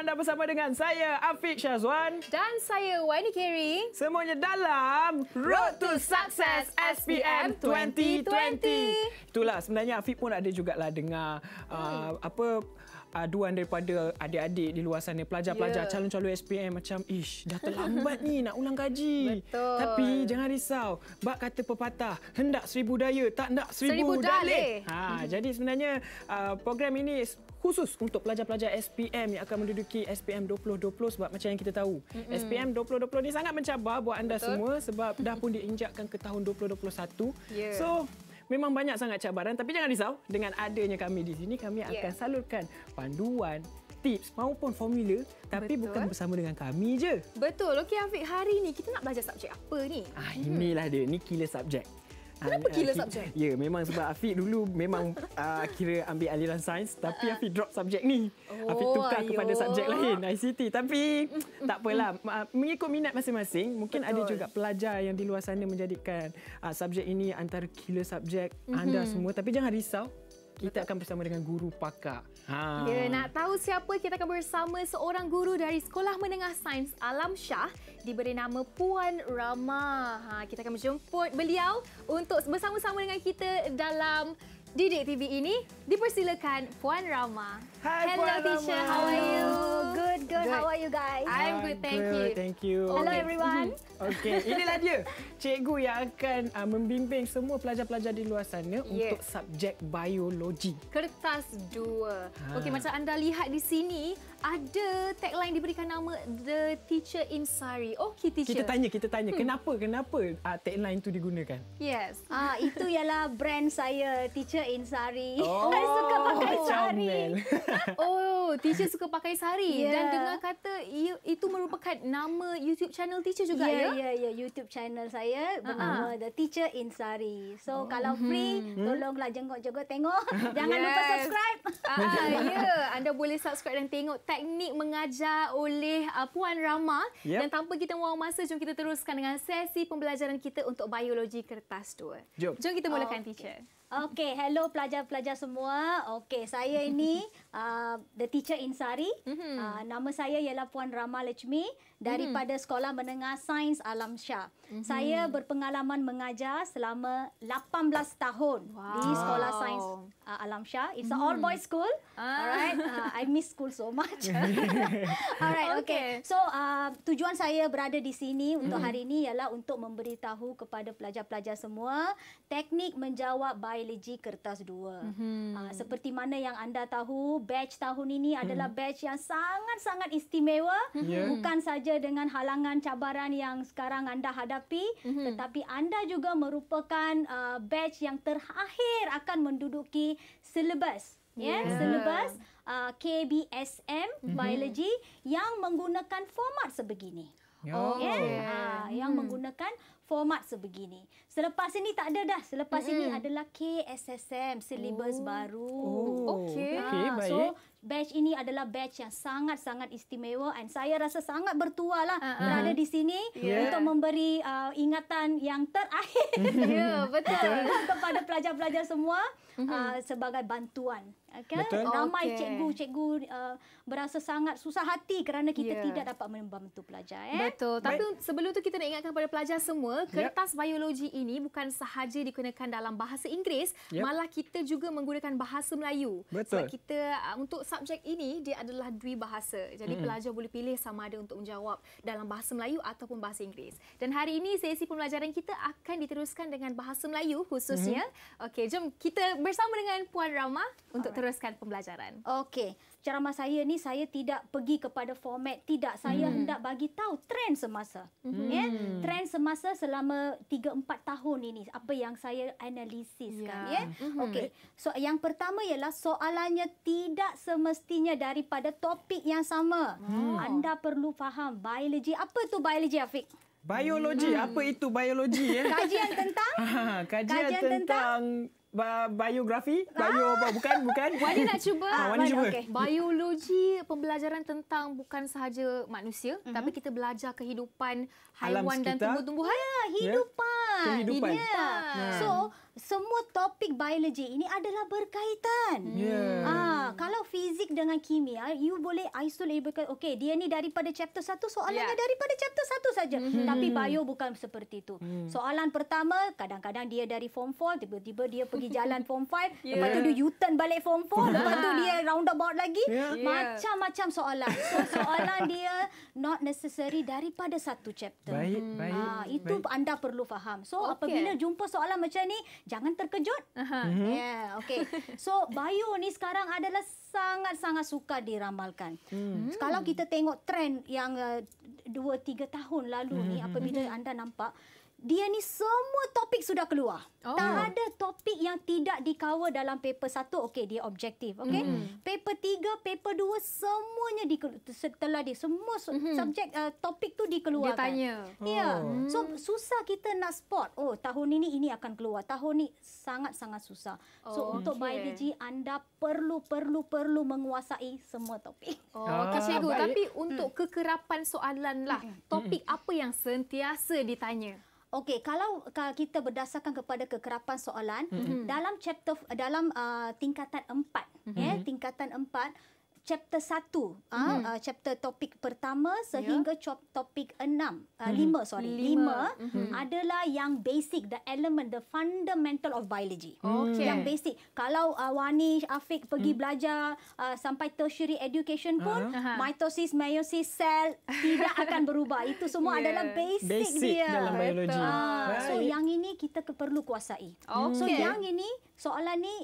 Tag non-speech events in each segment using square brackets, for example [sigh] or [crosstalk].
anda bersama dengan saya Afiq Syazwan dan saya Wani Kerry. Semuanya dalam Road to Success SPM 2020. Itulah sebenarnya Afiq pun ada juga lah dengar hmm. uh, apa aduan daripada adik-adik di luar sana pelajar-pelajar yeah. calon-calon SPM macam ish dah terlambat ni nak ulang kaji Betul. tapi jangan risau bak kata pepatah hendak seribu daya tak nak seribu, seribu dalih ha hmm. jadi sebenarnya uh, program ini khusus untuk pelajar-pelajar SPM yang akan menduduki SPM 2020 sebab macam yang kita tahu mm-hmm. SPM 2020 ni sangat mencabar buat anda Betul. semua sebab dah pun diinjakkan ke tahun 2021. Yeah. So memang banyak sangat cabaran tapi jangan risau dengan adanya kami di sini kami yeah. akan salurkan panduan tips maupun formula tapi Betul. bukan bersama dengan kami je. Betul. Okey Afiq, hari ni kita nak belajar subjek apa ni? Ah, inilah hmm. dia. Ni killer subjek. Kenapa uh, killer subject? Ya, yeah, memang sebab Afiq dulu memang uh, [laughs] kira ambil aliran sains tapi uh, uh. Afiq ah. drop subjek ni. Oh, Afiq tukar ayo. kepada subjek lain, ICT. Tapi tak apalah, uh, mengikut minat masing-masing, mungkin Betul. ada juga pelajar yang di luar sana menjadikan uh, subjek ini antara killer subjek mm-hmm. anda semua. Tapi jangan risau, kita akan bersama dengan guru pakar. Ha. Ya, nak tahu siapa kita akan bersama seorang guru dari Sekolah Menengah Sains Alam Shah diberi nama Puan Rama. Ha, kita akan menjemput beliau untuk bersama-sama dengan kita dalam Didik TV ini dipersilakan Puan Rama. Hi, Hello Puan teacher, Rama. how are you? Good, good, good. How are you guys? I'm good, thank good, you. Thank you. Hello okay. everyone. [laughs] Okay, inilah dia. Cikgu yang akan uh, membimbing semua pelajar-pelajar di luar sana yes. untuk subjek biologi. Kertas dua. Ha. Okay, macam anda lihat di sini, ada tagline diberikan nama The Teacher in Sari. Okey, oh, teacher. Kita tanya, kita tanya. Hmm. Kenapa, kenapa uh, tagline tu digunakan? Yes. Ah Itu ialah brand saya, Teacher in Sari. [laughs] Oh, saya suka pakai sari. [laughs] oh, teacher suka pakai sari. Yeah. Dan dengar kata ia, itu merupakan nama YouTube channel teacher juga, ya? Ya, yeah, ya. Yeah. YouTube channel saya bernama uh-huh. The Teacher in Sari. So, oh. kalau free, hmm. tolonglah jenguk-jenguk tengok. [laughs] Jangan yes. lupa subscribe. Ah, ya, yeah. anda boleh subscribe dan tengok teknik mengajar oleh uh, Puan Rama yep. dan tanpa kita mahu masa jom kita teruskan dengan sesi pembelajaran kita untuk biologi kertas 2. Jom. jom kita mulakan oh, teacher. Okay, hello pelajar-pelajar semua. Okay, saya ini [laughs] uh, the teacher in Sari. Mhm. Uh, nama saya ialah Puan Rama Lechmi daripada mhm. Sekolah Menengah Sains Alam Syah. Mhm. Saya berpengalaman mengajar selama 18 tahun wow. di Sekolah Sains uh, Alam Syah. It's an all boys school. Ah. Alright, uh, I miss school so much. [laughs] Alright, okay. So, uh, tujuan saya berada di sini untuk hari ini ialah untuk memberitahu kepada pelajar-pelajar semua teknik menjawab baik Biology kertas 2. Mm-hmm. Uh, ah, seperti mana yang anda tahu, batch tahun ini adalah mhm. batch yang sangat-sangat istimewa. Mm-hmm. Bukan saja dengan halangan cabaran yang sekarang anda hadapi, mm-hmm. tetapi anda juga merupakan uh, batch yang terakhir akan menduduki syllabus. Ya, yeah. syllabus uh, ah, KBSM mm-hmm. Biology yang menggunakan format sebegini. Oh, yeah. Yeah. Uh, yang hmm. menggunakan format sebegini. Selepas ini tak ada dah. Selepas mm-hmm. ini adalah KSSM syllabus oh. baru. Oh. Okey. Okay, ha. Ah, so batch ini adalah batch yang sangat-sangat istimewa and saya rasa sangat bertuah lah uh-huh. berada di sini yeah. untuk memberi uh, ingatan yang terakhir. [laughs] ya, yeah, [laughs] betul. kepada pelajar-pelajar semua mm-hmm. uh, sebagai bantuan. Okay? Betul. Ramai okay. cikgu-cikgu uh, berasa sangat susah hati kerana kita yeah. tidak dapat membantu pelajar. Eh? Betul. Tapi Baik. sebelum tu kita nak ingatkan kepada pelajar semua, kertas yep. biologi ini bukan sahaja digunakan dalam bahasa Inggeris, yep. malah kita juga menggunakan bahasa Melayu. Betul. Sebab kita ah, untuk subjek ini dia adalah dua bahasa. Jadi hmm. pelajar boleh pilih sama ada untuk menjawab dalam bahasa Melayu ataupun bahasa Inggeris. Dan hari ini sesi pembelajaran kita akan diteruskan dengan bahasa Melayu khususnya. Hmm. Okey, jom kita bersama dengan Puan Rama untuk Alright. teruskan pembelajaran. Okey ceramah saya ni saya tidak pergi kepada format tidak saya mm. hendak bagi tahu trend semasa mm. ya yeah? trend semasa selama 3 4 tahun ini apa yang saya analisis kan ya yeah. yeah? mm-hmm. okey so yang pertama ialah soalannya tidak semestinya daripada topik yang sama oh. anda perlu faham biologi apa tu biologi Afik? biologi hmm. apa itu biologi ya kajian tentang [laughs] kajian, kajian tentang, tentang biografi ah! bio ah. bukan bukan Wani nak cuba ah, Wani cuba okay. biologi pembelajaran tentang bukan sahaja manusia uh-huh. tapi kita belajar kehidupan haiwan dan tumbuh-tumbuhan ya, ya. hidupan yeah. kehidupan yeah. so semua topik biologi ini adalah berkaitan. Hmm. Yeah. Ah, kalau fizik dengan kimia, you boleh isolate. Okay, dia ni daripada chapter 1, soalannya yeah. daripada chapter 1 saja. Mm-hmm. Tapi bio bukan seperti itu. Mm. Soalan pertama, kadang-kadang dia dari form 4, tiba-tiba dia pergi jalan form 5, [laughs] yeah. lepas tu dia U-turn balik form 4, [laughs] lepas tu dia roundabout lagi. Yeah. Macam-macam soalan. So, [laughs] soalan dia not necessary daripada satu chapter. Baik, baik. Ah, itu baik. anda perlu faham. So, okay. apabila jumpa soalan macam ni, jangan terkejut. Uh-huh. Mm-hmm. Yeah, okay. So bio ni sekarang adalah sangat-sangat suka diramalkan. Mm. Kalau kita tengok trend yang 2 uh, 3 tahun lalu mm-hmm. ni hmm. apabila hmm. anda nampak dia ni semua topik sudah keluar. Oh. Tak ada topik yang tidak dikawal dalam paper satu. Okey, dia objektif. Okey. Mm. Mm-hmm. Paper tiga, paper dua, semuanya di setelah dia semua mm-hmm. subjek uh, topik tu dikeluarkan. Dia tanya. Ya. Yeah. Oh. So susah kita nak spot. Oh, tahun ini ini akan keluar. Tahun ni sangat-sangat susah. So oh, untuk okay. biology anda perlu perlu perlu menguasai semua topik. [laughs] Oh, kasih ah, guru. tapi untuk hmm. kekerapan soalan lah. Hmm. Topik hmm. apa yang sentiasa ditanya? Okey, kalau kita berdasarkan kepada kekerapan soalan, mm-hmm. dalam chapter dalam uh, tingkatan 4, mm-hmm. ya, tingkatan 4 chapter 1 uh, mm. uh, chapter topik pertama sehingga yeah. topik 6 5 uh, mm. sorry 5 mm-hmm. adalah yang basic the element the fundamental of biology hmm. okay. yang basic kalau uh, Wani Afiq pergi mm. belajar uh, sampai tertiary education ah. pun uh-huh. mitosis meiosis sel tidak [laughs] akan berubah itu semua yeah. adalah basic, basic dia dalam biologi. uh, ah, right. so yang ini kita perlu kuasai okay. so yang ini soalan ni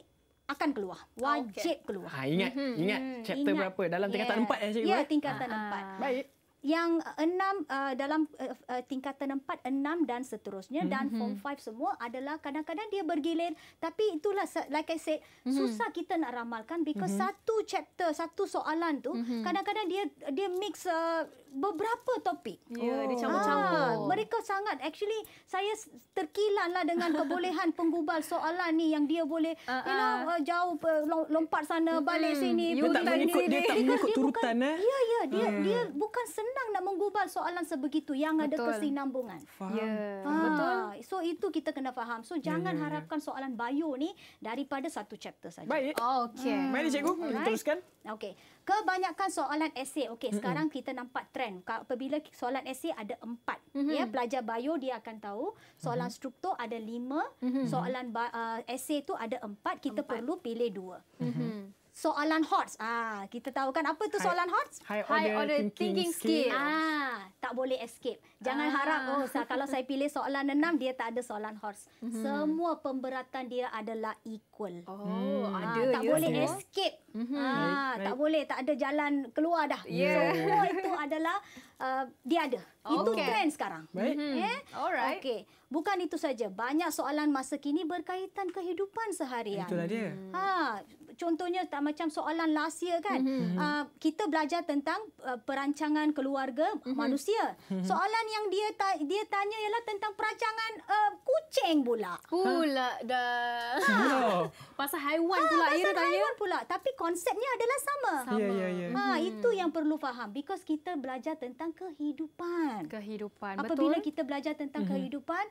akan keluar. Wajib okay. keluar. Ha, ingat, mhm. ingat chapter ingat. berapa dalam tingkatan yeah. 4 eh cikgu? Ya, yeah, ya, tingkatan ah. empat. Baik yang eh, enam uh, dalam uh, uh, tingkatan empat, enam dan seterusnya mm-hmm. dan mhm. form five semua adalah kadang-kadang dia bergilir. Tapi itulah like I said mm-hmm. susah kita nak ramalkan because mm-hmm. satu chapter satu soalan tu mm-hmm. kadang-kadang dia dia mix uh, beberapa topik. Yeah, oh. dia campur-campur. Ah, mereka sangat actually saya terkilan lah dengan kebolehan [laughs] penggubal soalan ni yang dia boleh uh-uh. you know uh, jauh uh, lompat sana balik mm-hmm. sini. Dia tak mengikut dia tak mengikut turutan. Ya ya dia hmm. dia bukan senang senang nak menggubal soalan sebegitu yang Betul. ada kesinambungan. Faham. Ha. Betul. So itu kita kena faham. So ya, ya, jangan yeah, yeah, yeah. harapkan soalan bio ni daripada satu chapter saja. Baik. Oh, okay. Hmm. Mari cikgu Alright. teruskan. Okey. Kebanyakan soalan esei. Okey, mm-hmm. sekarang kita nampak trend. Apabila soalan esei ada empat. Mm-hmm. Ya, pelajar bio dia akan tahu. Soalan mm-hmm. struktur ada lima. Mm-hmm. Soalan uh, ah, esei tu ada empat. Kita empat. perlu pilih dua. Mm-hmm soalan hot. Ah, kita tahu kan apa tu soalan hot? High, high order, order thinking, thinking skill. skill. Ah, tak boleh escape. Jangan ah. harap oh sah, kalau saya pilih soalan enam dia tak ada soalan hot. Mm-hmm. Semua pemberatan dia adalah equal. Oh, hmm. ada ah, tak ya. boleh escape. Mm-hmm. Ah, right, right. tak boleh tak ada jalan keluar dah. Yeah. Semua itu adalah Uh, dia ada. Okay. Itu trend sekarang. Right. Yeah. Hmm. Alright. Okay. Bukan itu saja. Banyak soalan masa kini berkaitan kehidupan seharian. Itulah dia. Hmm. Ha, contohnya tak macam soalan last year kan. Mm-hmm. Uh, kita belajar tentang uh, perancangan keluarga mm-hmm. manusia. Soalan yang dia ta- dia tanya ialah tentang perancangan uh, kucing pula. Pula ha? dah. Ha. [laughs] pasal haiwan ha, pula ya, dia tanya. pula. Tapi konsepnya adalah sama. Sama. Yeah, yeah, yeah. Ha, mm-hmm. itu yang perlu faham because kita belajar tentang tentang kehidupan. Kehidupan. Apabila betul. kita belajar tentang mm-hmm. kehidupan,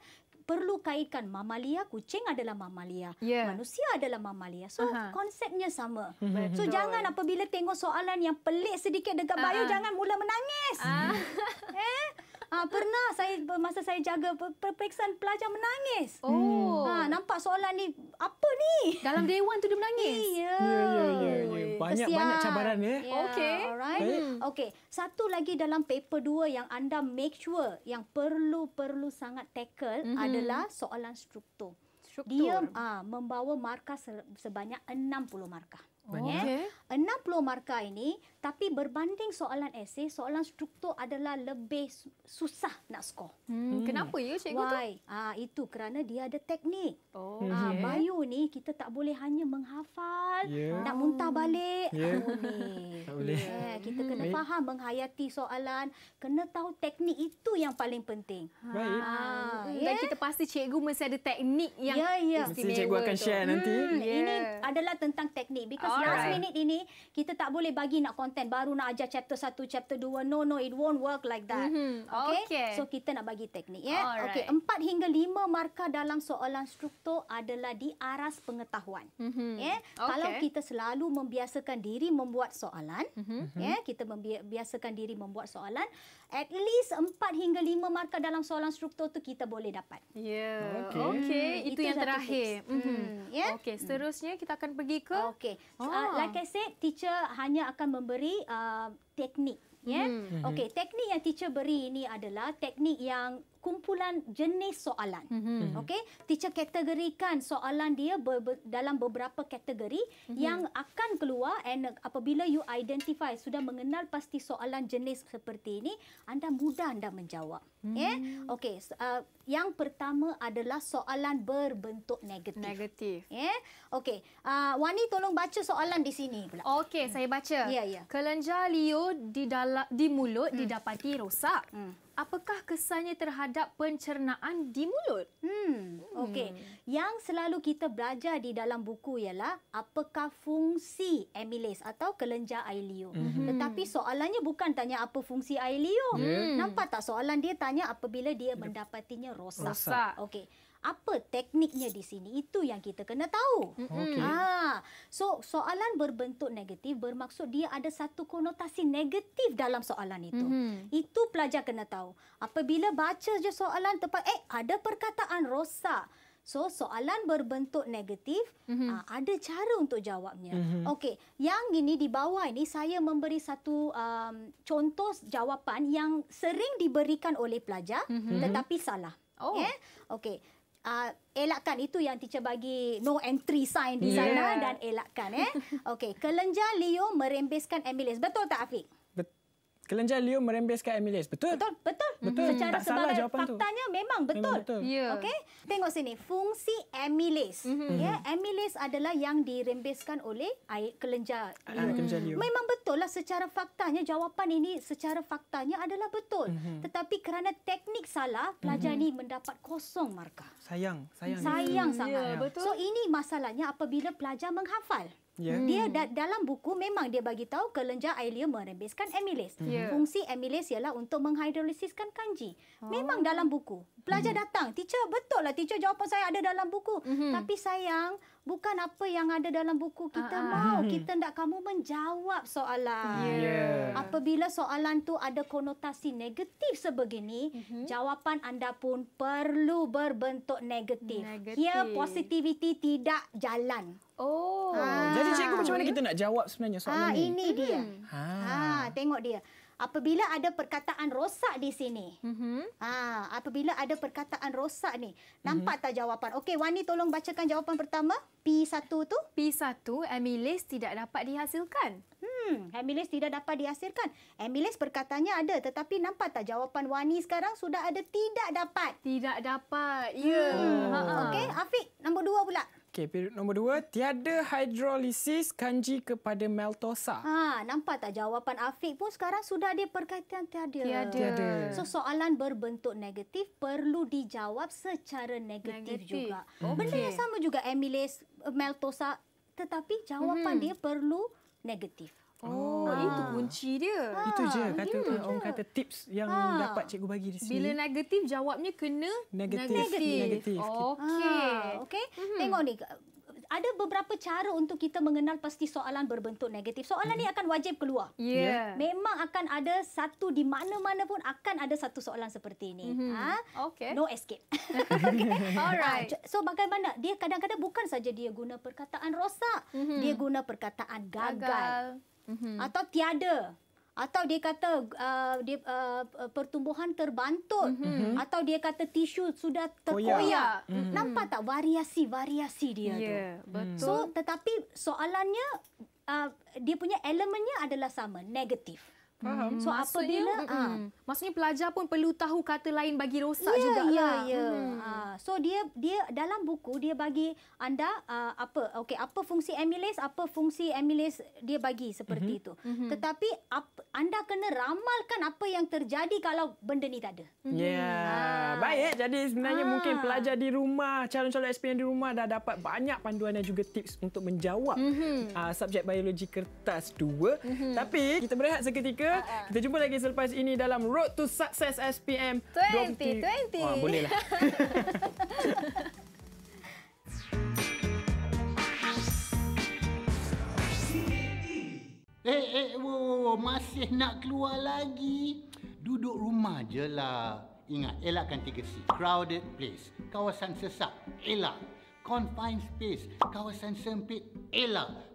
perlu kaitkan mamalia, kucing adalah mamalia, yeah. manusia adalah mamalia. So uh-huh. konsepnya sama. Mm-hmm. So betul. jangan apabila tengok soalan yang pelik sedikit dekat uh-huh. jangan mula menangis. Uh-huh. [laughs] eh? Ha, pernah saya masa saya jaga perpeksan pelajar menangis. Oh. Ha, nampak soalan ni apa ni? Dalam dewan tu dia menangis. Iya. Yeah. Yeah, yeah, yeah, yeah banyak Kesian. banyak cabaran ya. Yeah. Okey. Alright. Hmm. Okey. Satu lagi dalam paper 2 yang anda make sure yang perlu perlu sangat tackle mm-hmm. adalah soalan struktur. struktur. Dia uh, membawa markah sebanyak 60 markah. Eh? Okey. Yeah. 60 markah ini tapi berbanding soalan esei soalan struktur adalah lebih susah nak skor. Hmm. hmm. Kenapa ya cikgu Why? tu? Ah itu kerana dia ada teknik. Oh. Ah, hmm. yeah. bio ni kita tak boleh hanya menghafal yeah. nak muntah balik. Yeah. Oh, [laughs] tak boleh. Yeah, kita kena Baik. faham menghayati soalan, kena tahu teknik itu yang paling penting. Baik. Ah, hmm, yeah. dan kita pasti cikgu mesti ada teknik yang yeah, yeah. Mesti cikgu akan share tu. nanti. yeah. Ini adalah tentang teknik because Alright. last minute ini ni kita tak boleh bagi nak konten baru nak ajar chapter 1 chapter 2 no no it won't work like that mm-hmm. okay? okay so kita nak bagi teknik ya yeah? okey 4 hingga lima markah dalam soalan struktur adalah di aras pengetahuan mm-hmm. ya yeah? okay. kalau kita selalu membiasakan diri membuat soalan mm-hmm. ya yeah? kita membiasakan diri membuat soalan at least empat hingga lima markah dalam soalan struktur tu kita boleh dapat. Ya. Yeah. Okey, okay. itu, itu yang terakhir. Mhm. Hmm, ya. Yeah? Okey, seterusnya kita akan pergi ke Okey. Oh. Uh, like I said, teacher hanya akan memberi uh, teknik Yeah? Mm-hmm. Okay, teknik yang teacher beri ini adalah teknik yang kumpulan jenis soalan. Mm-hmm. Okey, teacher kategorikan soalan dia ber- ber- dalam beberapa kategori mm-hmm. yang akan keluar and apabila you identify sudah mengenal pasti soalan jenis seperti ini, anda mudah anda menjawab. Mm-hmm. Yeah? Okey, uh, yang pertama adalah soalan berbentuk negatif. Negatif. Yeah? Okey, uh, Wani tolong baca soalan di sini pula. Okey, mm. saya baca. Ya, yeah, ya. Yeah. Kelenjar Leo di dalam di mulut mm. didapati rosak. Mm apakah kesannya terhadap pencernaan di mulut? Hmm. Okey. Hmm. Yang selalu kita belajar di dalam buku ialah apakah fungsi amylase atau kelenjar air mhm. hmm Tetapi soalannya bukan tanya apa fungsi air liur. Ya. Nampak tak soalan dia tanya apabila dia mendapatinya rosak. rosak. Okey apa tekniknya di sini itu yang kita kena tahu. Okay. Ha. Ah, so soalan berbentuk negatif bermaksud dia ada satu konotasi negatif dalam soalan itu. Mm-hmm. Itu pelajar kena tahu. Apabila baca je soalan tepat eh ada perkataan rosak. So soalan berbentuk negatif mm-hmm. Ah, ada cara untuk jawabnya. Mm-hmm. Okey, yang ini di bawah ini saya memberi satu um, contoh jawapan yang sering diberikan oleh pelajar mm-hmm. tetapi salah. Oh. Eh? Okey uh, elakkan itu yang teacher bagi no entry sign di sana yeah. dan elakkan eh. [laughs] Okey, kelenjar Leo merembeskan amylase. Betul tak Afiq? Kelenjar liur merembeskan amylase. Betul? Betul. Betul. betul. Secara sebenar faktanya tu. memang betul. betul. Yeah. Okey. Tengok sini. Fungsi amylase. Mm-hmm. yeah, mhm. amylase adalah yang dirembeskan oleh air kelenjar liur. Ah, mm. Memang betul lah secara faktanya jawapan ini secara faktanya adalah betul. Mm-hmm. Tetapi kerana teknik salah, pelajar mm-hmm. ini mendapat kosong markah. Sayang, sayang. Sayang dia. Hmm. sangat. Yeah, betul. So ini masalahnya apabila pelajar menghafal. Yeah. Dia hmm. da- dalam buku memang dia bagi tahu kelenjar ileum merembeskan amylase. Hmm. Yeah. Fungsi amylase ialah untuk menghidrolisiskan kanji. Oh. Memang oh. dalam buku. Pelajar mm. datang, "Teacher, betul lah teacher jawapan saya ada dalam buku." Mm-hmm. Tapi sayang, bukan apa yang ada dalam buku kita uh-huh. mau. Hmm. Kita nak kamu menjawab soalan. Yeah. Ya. Apabila soalan tu ada konotasi negatif sebegini, mm-hmm. jawapan anda pun perlu berbentuk negatif. negatif. Ya, positivity tidak jalan. Oh. Ha. Jadi ah. cikgu macam mana kita nak jawab sebenarnya soalan ah, ha, ini? Ini dia. Ha. ha. Tengok dia. Apabila ada perkataan rosak di sini. Mm-hmm. Ha, apabila ada perkataan rosak ni. Nampak mm-hmm. tak jawapan? Okey, Wani tolong bacakan jawapan pertama. P1 tu. P1, amylase tidak dapat dihasilkan. Hmm, amylase tidak dapat dihasilkan. Amylase perkataannya ada. Tetapi nampak tak jawapan Wani sekarang sudah ada tidak dapat. Tidak dapat, ya. Yeah. Hmm. Okey, Afiq. Nombor dua pula. Okey, period nombor dua. Tiada hidrolisis kanji kepada maltosa. Ha, nampak tak jawapan Afiq pun sekarang sudah dia perkaitan tiada. Tiada. tiada. So, soalan berbentuk negatif perlu dijawab secara negatif, negatif. juga. Okay. Benda yang sama juga, amylase, maltosa. Tetapi jawapan hmm. dia perlu negatif. Oh, oh, ah. itu kunci dia. Ah, itu je kata hmm, orang je. kata tips yang ha. dapat cikgu bagi di sini. Bila negatif jawabnya kena negatif. Negatif. Okey. Ah, okey. Hmm. Tengok ni ada beberapa cara untuk kita mengenal pasti soalan berbentuk negatif. Soalan hmm. ni mhm. akan wajib keluar. Yeah. Ya. Memang akan ada satu di mana-mana pun akan ada satu soalan seperti ini. Hmm. Ha? Okay. No escape. [laughs] okay. Alright. So bagaimana? Dia kadang-kadang bukan saja dia guna perkataan rosak. Hmm. Dia guna perkataan gagal. gagal hmm atau tiada atau dia kata uh, dia uh, uh pertumbuhan terbantut mm-hmm. Mhm. atau dia kata tisu sudah terkoyak mm-hmm. nampak tak variasi-variasi dia yeah, tu ya, hmm. betul. so tetapi soalannya uh, dia punya elemennya adalah sama negatif Faham. So hmm. apa dia? mm, ha, maksudnya pelajar pun perlu tahu kata lain bagi rosak yeah, juga. Ya, yeah, ya. Yeah. Hmm. Ah, so dia dia dalam buku dia bagi anda uh, apa Okay, apa fungsi amylase, apa fungsi amylase dia bagi seperti mm-hmm. itu. Mm-hmm. Tetapi ap, anda kena ramalkan apa yang terjadi kalau benda ni tak ada. Mhm. Ya. Yeah. Ha. Baik eh. jadi sebenarnya ha. mungkin pelajar di rumah, calon-calon SPM di rumah dah dapat banyak panduan dan juga tips untuk menjawab mm-hmm. uh, subjek biologi kertas dua. Mm-hmm. Tapi kita berehat seketika Ha, ha. Kita jumpa lagi selepas ini dalam Road to Success SPM 2020. 20. Oh bolehlah. Eh Eh, hey, hey, eh, masih nak keluar lagi? Duduk rumah je lah. Ingat, elakkan tiga c Crowded place, kawasan sesak, elak. Confined space, kawasan sempit, elak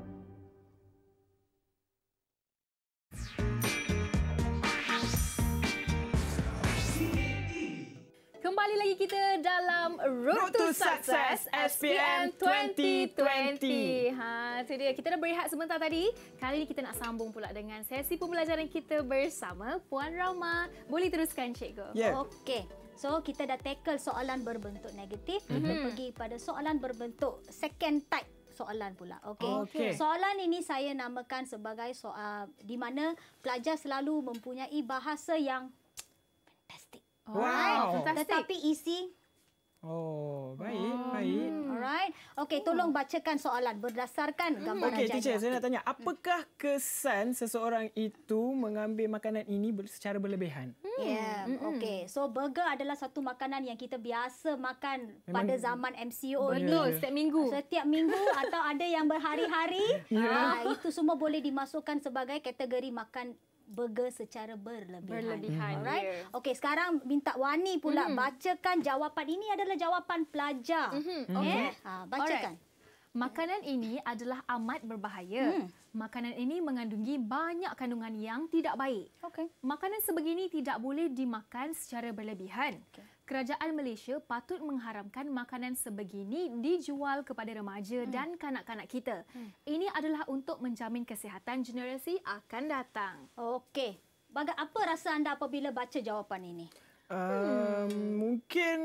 Kembali lagi kita dalam Road, Road to Success SPM 2020. 2020. Ha, itu dia. Kita dah berehat sebentar tadi. Kali ini kita nak sambung pula dengan sesi pembelajaran kita bersama Puan Rama. Boleh teruskan cikgu. Yeah. Okey. So kita dah tackle soalan berbentuk negatif. Mm-hmm. Kita mhm. pergi pada soalan berbentuk second type soalan pula. Okey. Okay. Soalan ini saya namakan sebagai soal di mana pelajar selalu mempunyai bahasa yang Wow. Tetapi isi. Oh, baik, oh. baik. Alright. Okey, hmm. tolong bacakan soalan berdasarkan hmm. gambaran jajah. Okey, teacher, saya nak tanya, apakah kesan seseorang itu mengambil makanan ini secara berlebihan? Ya, yeah. okey. So, burger adalah satu makanan yang kita biasa makan Memang pada zaman MCO betul, ini. Betul, setiap minggu. Setiap minggu [laughs] atau ada yang berhari-hari. yeah. Ya. uh, itu semua boleh dimasukkan sebagai kategori makan burger secara berlebihan. Berlebihan, mm-hmm. right? Yeah. Okay, sekarang minta Wani pula mm-hmm. bacakan jawapan ini adalah jawapan pelajar. Mm-hmm. Okay, yeah? ha, bacakan. Makanan ini adalah amat berbahaya. Hmm. Makanan ini mengandungi banyak kandungan yang tidak baik. Okay. Makanan sebegini tidak boleh dimakan secara berlebihan. Okay kerajaan Malaysia patut mengharamkan makanan sebegini dijual kepada remaja hmm. dan kanak-kanak kita. Hmm. Ini adalah untuk menjamin kesihatan generasi akan datang. Okey. Baga- apa rasa anda apabila baca jawapan ini? Um, hmm. Mungkin...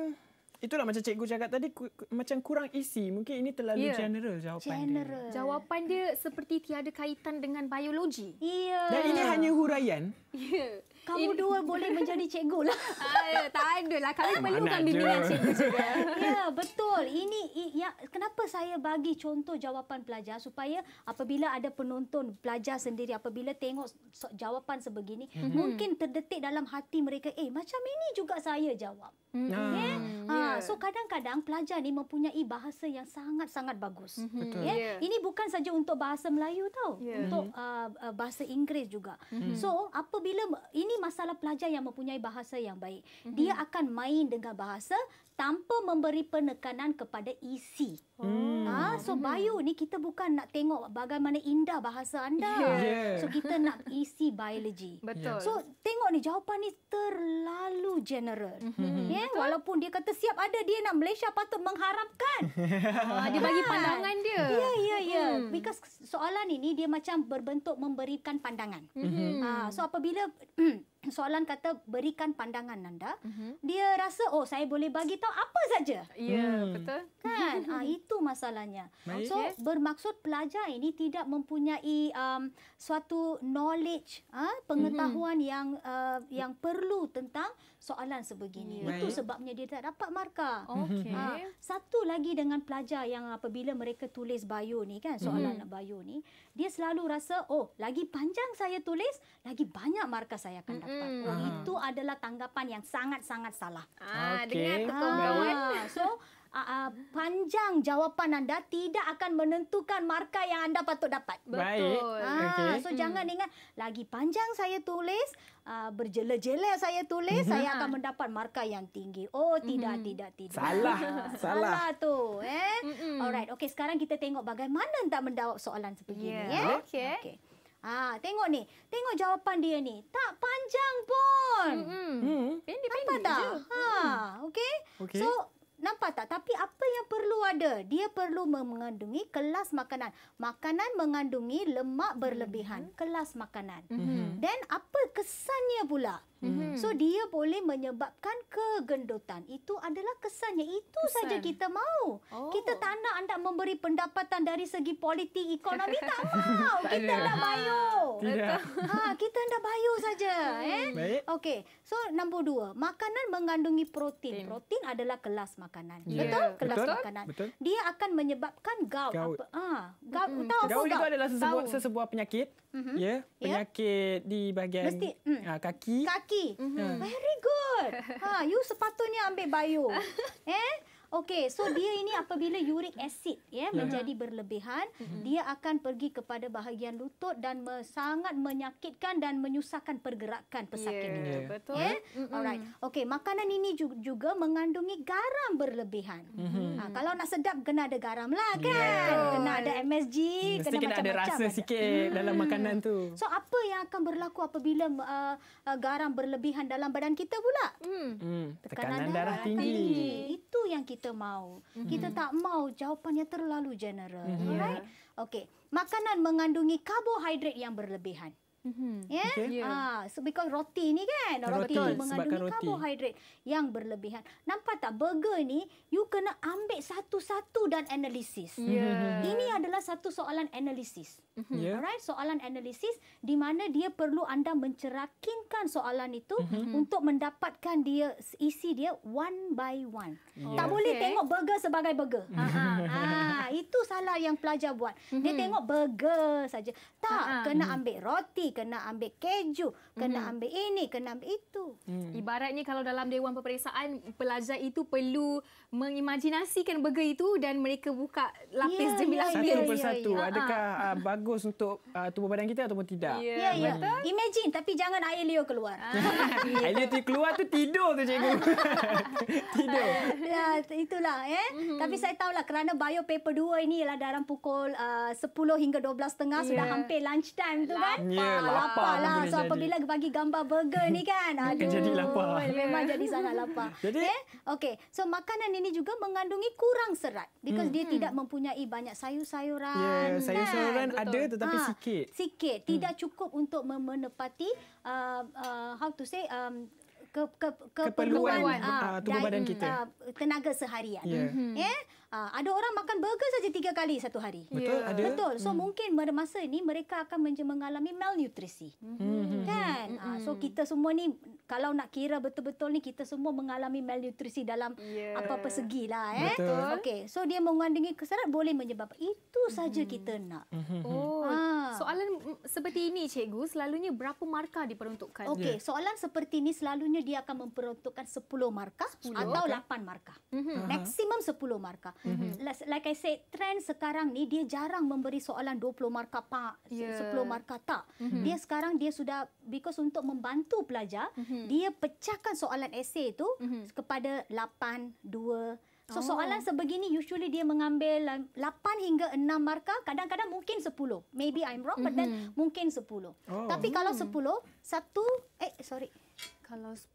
Itulah macam cikgu cakap tadi, ku, ku, macam kurang isi. Mungkin ini terlalu yeah. general jawapan general. dia. Jawapan dia seperti tiada kaitan dengan biologi. Yeah. Dan ini hanya huraian. Yeah kamu In... dua boleh menjadi cikgu lah. [laughs] Ah, ya, tak ada lah. Kami perlukan bimbingan cikgu [laughs] Ya, betul. Ini ya, kenapa saya bagi contoh jawapan pelajar supaya apabila ada penonton pelajar sendiri, apabila tengok so- jawapan sebegini, mm-hmm. mungkin terdetik dalam hati mereka, eh macam ini juga saya jawab. Mm-hmm. Yeah? Ya? mm ah, Ha, ya. so kadang-kadang pelajar ni mempunyai bahasa yang sangat-sangat bagus. Mm-hmm. Betul. Yeah? Yeah. Ini bukan saja untuk bahasa Melayu tau. Yeah. Untuk uh, bahasa Inggeris juga. Mm-hmm. So apabila ini masalah pelajar yang mempunyai bahasa yang baik. Mm-hmm. Dia mhm. akan main dengan bahasa tanpa memberi penekanan kepada isi. Hmm. Ah, so hmm. bio ni kita bukan nak tengok bagaimana indah bahasa anda. Yeah. So kita nak isi biology. Betul. So tengok ni jawapan ni terlalu general. Mm-hmm. Yeah, ya, walaupun dia kata siap ada dia nak Malaysia patut mengharapkan. [laughs] ah, dia bagi ya. pandangan dia. Ya ya ya. Hmm. Because soalan ini dia macam berbentuk memberikan pandangan. Mm-hmm. Ah, so apabila [clears throat] [coughs] soalan kata berikan pandangan anda mm-hmm. dia rasa oh saya boleh bagi tahu apa saja ya yeah, hmm. betul kan [laughs] ah itu masalahnya okay. so bermaksud pelajar ini tidak mempunyai um, suatu knowledge ah pengetahuan mm-hmm. yang uh, yang perlu tentang soalan sebegini right. Ya. itu sebabnya dia tak dapat markah okey ha, satu lagi dengan pelajar yang apabila mereka tulis bio ni kan soalan mm-hmm. bio ni dia selalu rasa oh lagi panjang saya tulis lagi banyak markah saya akan mm-hmm hmm. takut. Ah. Itu adalah tanggapan yang sangat-sangat salah. Ah, okay. Dengar tu, ah. kawan Ah. So, Uh, ah, uh, panjang jawapan anda tidak akan menentukan markah yang anda patut dapat. Betul. Ah, okay. So, hmm. jangan ingat lagi panjang saya tulis, uh, ah, berjele-jele saya tulis, hmm saya akan mendapat markah yang tinggi. Oh, hmm tidak, tidak, tidak. Salah. [laughs] Salah. Salah tu. Eh? hmm Alright. Okay, sekarang kita tengok bagaimana anda menjawab soalan seperti yeah. ini. Ya, eh? Okay. okay. Ah, tengok ni. Tengok jawapan dia ni. Tak panjang pun. Hmm. Pendek-pendek je. Ha, okey. Okay. So, Nampak tak? Tapi apa yang perlu ada? Dia perlu mengandungi kelas makanan. Makanan mengandungi lemak mhm. berlebihan. Mm-hmm. Kelas makanan. Mhm. Dan mm-hmm. apa kesannya pula? Mm-hmm. So dia boleh menyebabkan kegendutan. Itu adalah kesannya. Itu Kesan. saja kita mahu. Oh. Kita tak nak anda memberi pendapatan dari segi politik, ekonomi. Tak [laughs] mahu. kita nak bayu. Ha, kita nak bayu saja. Eh? Okay. So nombor dua. Makanan mengandungi Protein, protein adalah kelas makanan makanan. Yeah. Ya, betul? Kelas betul? makanan. Betul? Dia akan menyebabkan gout. Gout. Apa? Ha. Gout, mm tahu gout juga gout. adalah sesebuah, tahu. sesebuah penyakit. Mm-hmm. Yeah. Ya. Penyakit yeah. di bahagian Mesti, ah, mm. kaki. Kaki. Mm-hmm. Very good. [laughs] Ha. You sepatutnya ambil bio. [laughs] eh? Okey, so dia ini apabila uric acid ya yeah, menjadi berlebihan, mm-hmm. dia akan pergi kepada bahagian lutut dan me- sangat menyakitkan dan menyusahkan pergerakan pesakit yeah, ini. Ya, betul. Yeah? Mm-hmm. Alright. Okey, makanan ini juga mengandungi garam berlebihan. Mm-hmm. Ha, kalau nak sedap kena ada garam lah ya. kan. Yeah. Kena ada MSG, kena, kena macam-macam. ada rasa ada. sikit mm-hmm. dalam mm. makanan tu. So apa yang akan berlaku apabila uh, uh, garam berlebihan dalam badan kita pula? Mm. Tekanan, Tekanan darah, darah tinggi. tinggi. Itu yang kita kita mau. Mm-hmm. Kita tak mau jawapannya terlalu general. Mm-hmm. Alright? Okay. Makanan mengandungi karbohidrat yang berlebihan. Mm-hmm. Ya? Yeah? Okay. Yeah. Ah, so because roti ni kan, roti, roti mengandungi roti. karbohidrat yang berlebihan. Nampak tak burger ni you kena ambil satu-satu dan analisis. Yeah. Mm-hmm. Ini adalah satu soalan analisis. Mm-hmm. Yeah. Alright, soalan analisis di mana dia perlu anda mencerakinkan soalan itu mm-hmm. mm-hmm. untuk mendapatkan dia isi dia one by one. Yeah. Tak okay. boleh tengok burger sebagai burger. [laughs] ha. ha, ha. Ah, itu salah yang pelajar buat. Mm-hmm. Dia mhm. tengok burger saja. Tak, uh-huh. kena mhm. ambil roti, kena ambil keju, kena mm-hmm. ambil ini, kena ambil itu. Mm. Ibaratnya kalau dalam dewan peperiksaan, pelajar itu perlu mengimajinasikan burger itu dan mereka buka lapis yeah, jemilah yeah, ya, ya, satu ya, persatu. Yeah, yeah, yeah. Adakah uh, bagus untuk uh, tubuh badan kita ataupun tidak? Ya, yeah, yeah, yeah. yeah. imagine tapi jangan air liur keluar. [laughs] air liur keluar tu tidur tu cikgu. [laughs] tidur. Ya, itulah eh. Mm-hmm. Tapi saya tahulah kerana bio paper 2 inilah dalam pukul uh, 10 hingga 12.30 yeah. sudah ya. hampir lunch time tu lapa. kan. Yeah, lapar ya, lapa lah. So apabila bagi gambar burger ni kan. [laughs] Aduh. jadi lapar. Memang yeah. jadi sangat lapar. [laughs] jadi? Okay? Eh, okay. So makanan ini juga mengandungi kurang serat. Because hmm. dia hmm. tidak mempunyai banyak sayur-sayuran. Yeah, kan? sayur-sayuran kan? ada Betul. tetapi ha, sikit. Sikit. Tidak hmm. cukup untuk menepati uh, uh, how to say um, ke, ke, ke keperluan uh, tubuh badan kita. Uh, tenaga seharian. Yeah. hmm yeah? Uh, ada orang makan burger saja tiga kali satu hari. Betul. Yeah. Ada? Betul. So hmm. mungkin pada masa ini mereka akan mengalami malnutrisi. Hmm. Kan? Hmm. Uh, so kita semua ni kalau nak kira betul-betul ni kita semua mengalami malnutrisi dalam yeah. apa-apa segi lah. Eh? Betul. Okay. So dia mengandungi keserat boleh menyebabkan. Itu saja hmm. kita nak. Hmm. Oh. Uh. Soalan seperti ini cikgu selalunya berapa markah diperuntukkan? Okay. Yeah. Soalan seperti ini selalunya dia akan memperuntukkan 10 markah 10, atau okay. 8 markah. Uh-huh. Maksimum 10 markah. Mm-hmm. Lah, like I said, trend sekarang ni dia jarang memberi soalan 20 markah pak, yeah. 10 markah tak. Mm-hmm. Dia sekarang dia sudah because untuk membantu pelajar, mm-hmm. dia pecahkan soalan esei tu mm-hmm. kepada 8 2 So oh. soalan sebegini usually dia mengambil 8 hingga 6 markah, kadang-kadang mungkin 10. Maybe I'm wrong mm-hmm. but then mm-hmm. mungkin 10. Oh. Tapi mm. kalau 10, hmm. satu eh sorry. Kalau 10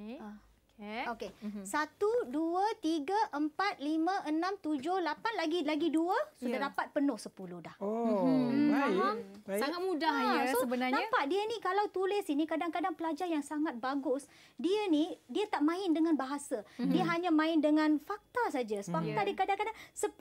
ni ah. Okay. okay. Mm-hmm. Satu, dua, tiga, empat, lima, enam, tujuh, lapan. Lagi lagi dua. Sudah yeah. dapat penuh sepuluh dah. Oh. Mm-hmm. Baik. Faham? Baik. Sangat mudah ha, ya so sebenarnya. Nampak dia ni kalau tulis ini kadang-kadang pelajar yang sangat bagus. Dia ni, dia tak main dengan bahasa. Mm-hmm. Dia hanya main dengan fakta saja. Mhm. Fakta mm-hmm. dia kadang-kadang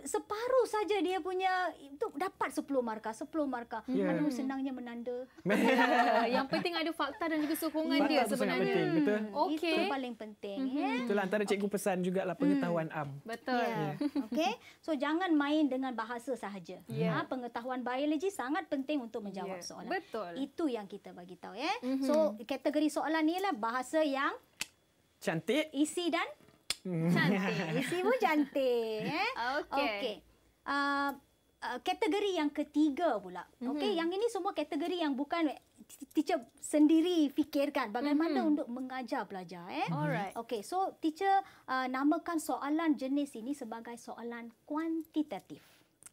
separuh saja dia punya. Itu dapat sepuluh markah. Sepuluh markah. Yeah. mm-hmm. Ya. senangnya menanda. [laughs] yang penting ada fakta dan juga sokongan fakta dia sebenarnya. Hmm. Okay. Itu paling penting penting. Ya. Mm-hmm. Ya? Itulah antara cikgu okay. pesan lah pengetahuan mm. am. Betul. Yeah. Ya. [laughs] Okay. So jangan main dengan bahasa sahaja. Yeah. Ha, pengetahuan biologi sangat penting untuk menjawab yeah. soalan. Betul. Itu yang kita bagi tahu. Ya? Mm-hmm. So kategori soalan ni lah bahasa yang cantik. Isi dan mm. cantik. [laughs] isi pun cantik. Eh? Ya. [laughs] Okay. okay. Uh, ah, Uh, kategori yang ketiga pula. Mm-hmm. Okey, yang ini semua kategori yang bukan teacher sendiri fikirkan bagaimana mm-hmm. untuk mengajar pelajar eh. Alright. Okey, so teacher uh, namakan soalan jenis ini sebagai soalan kuantitatif.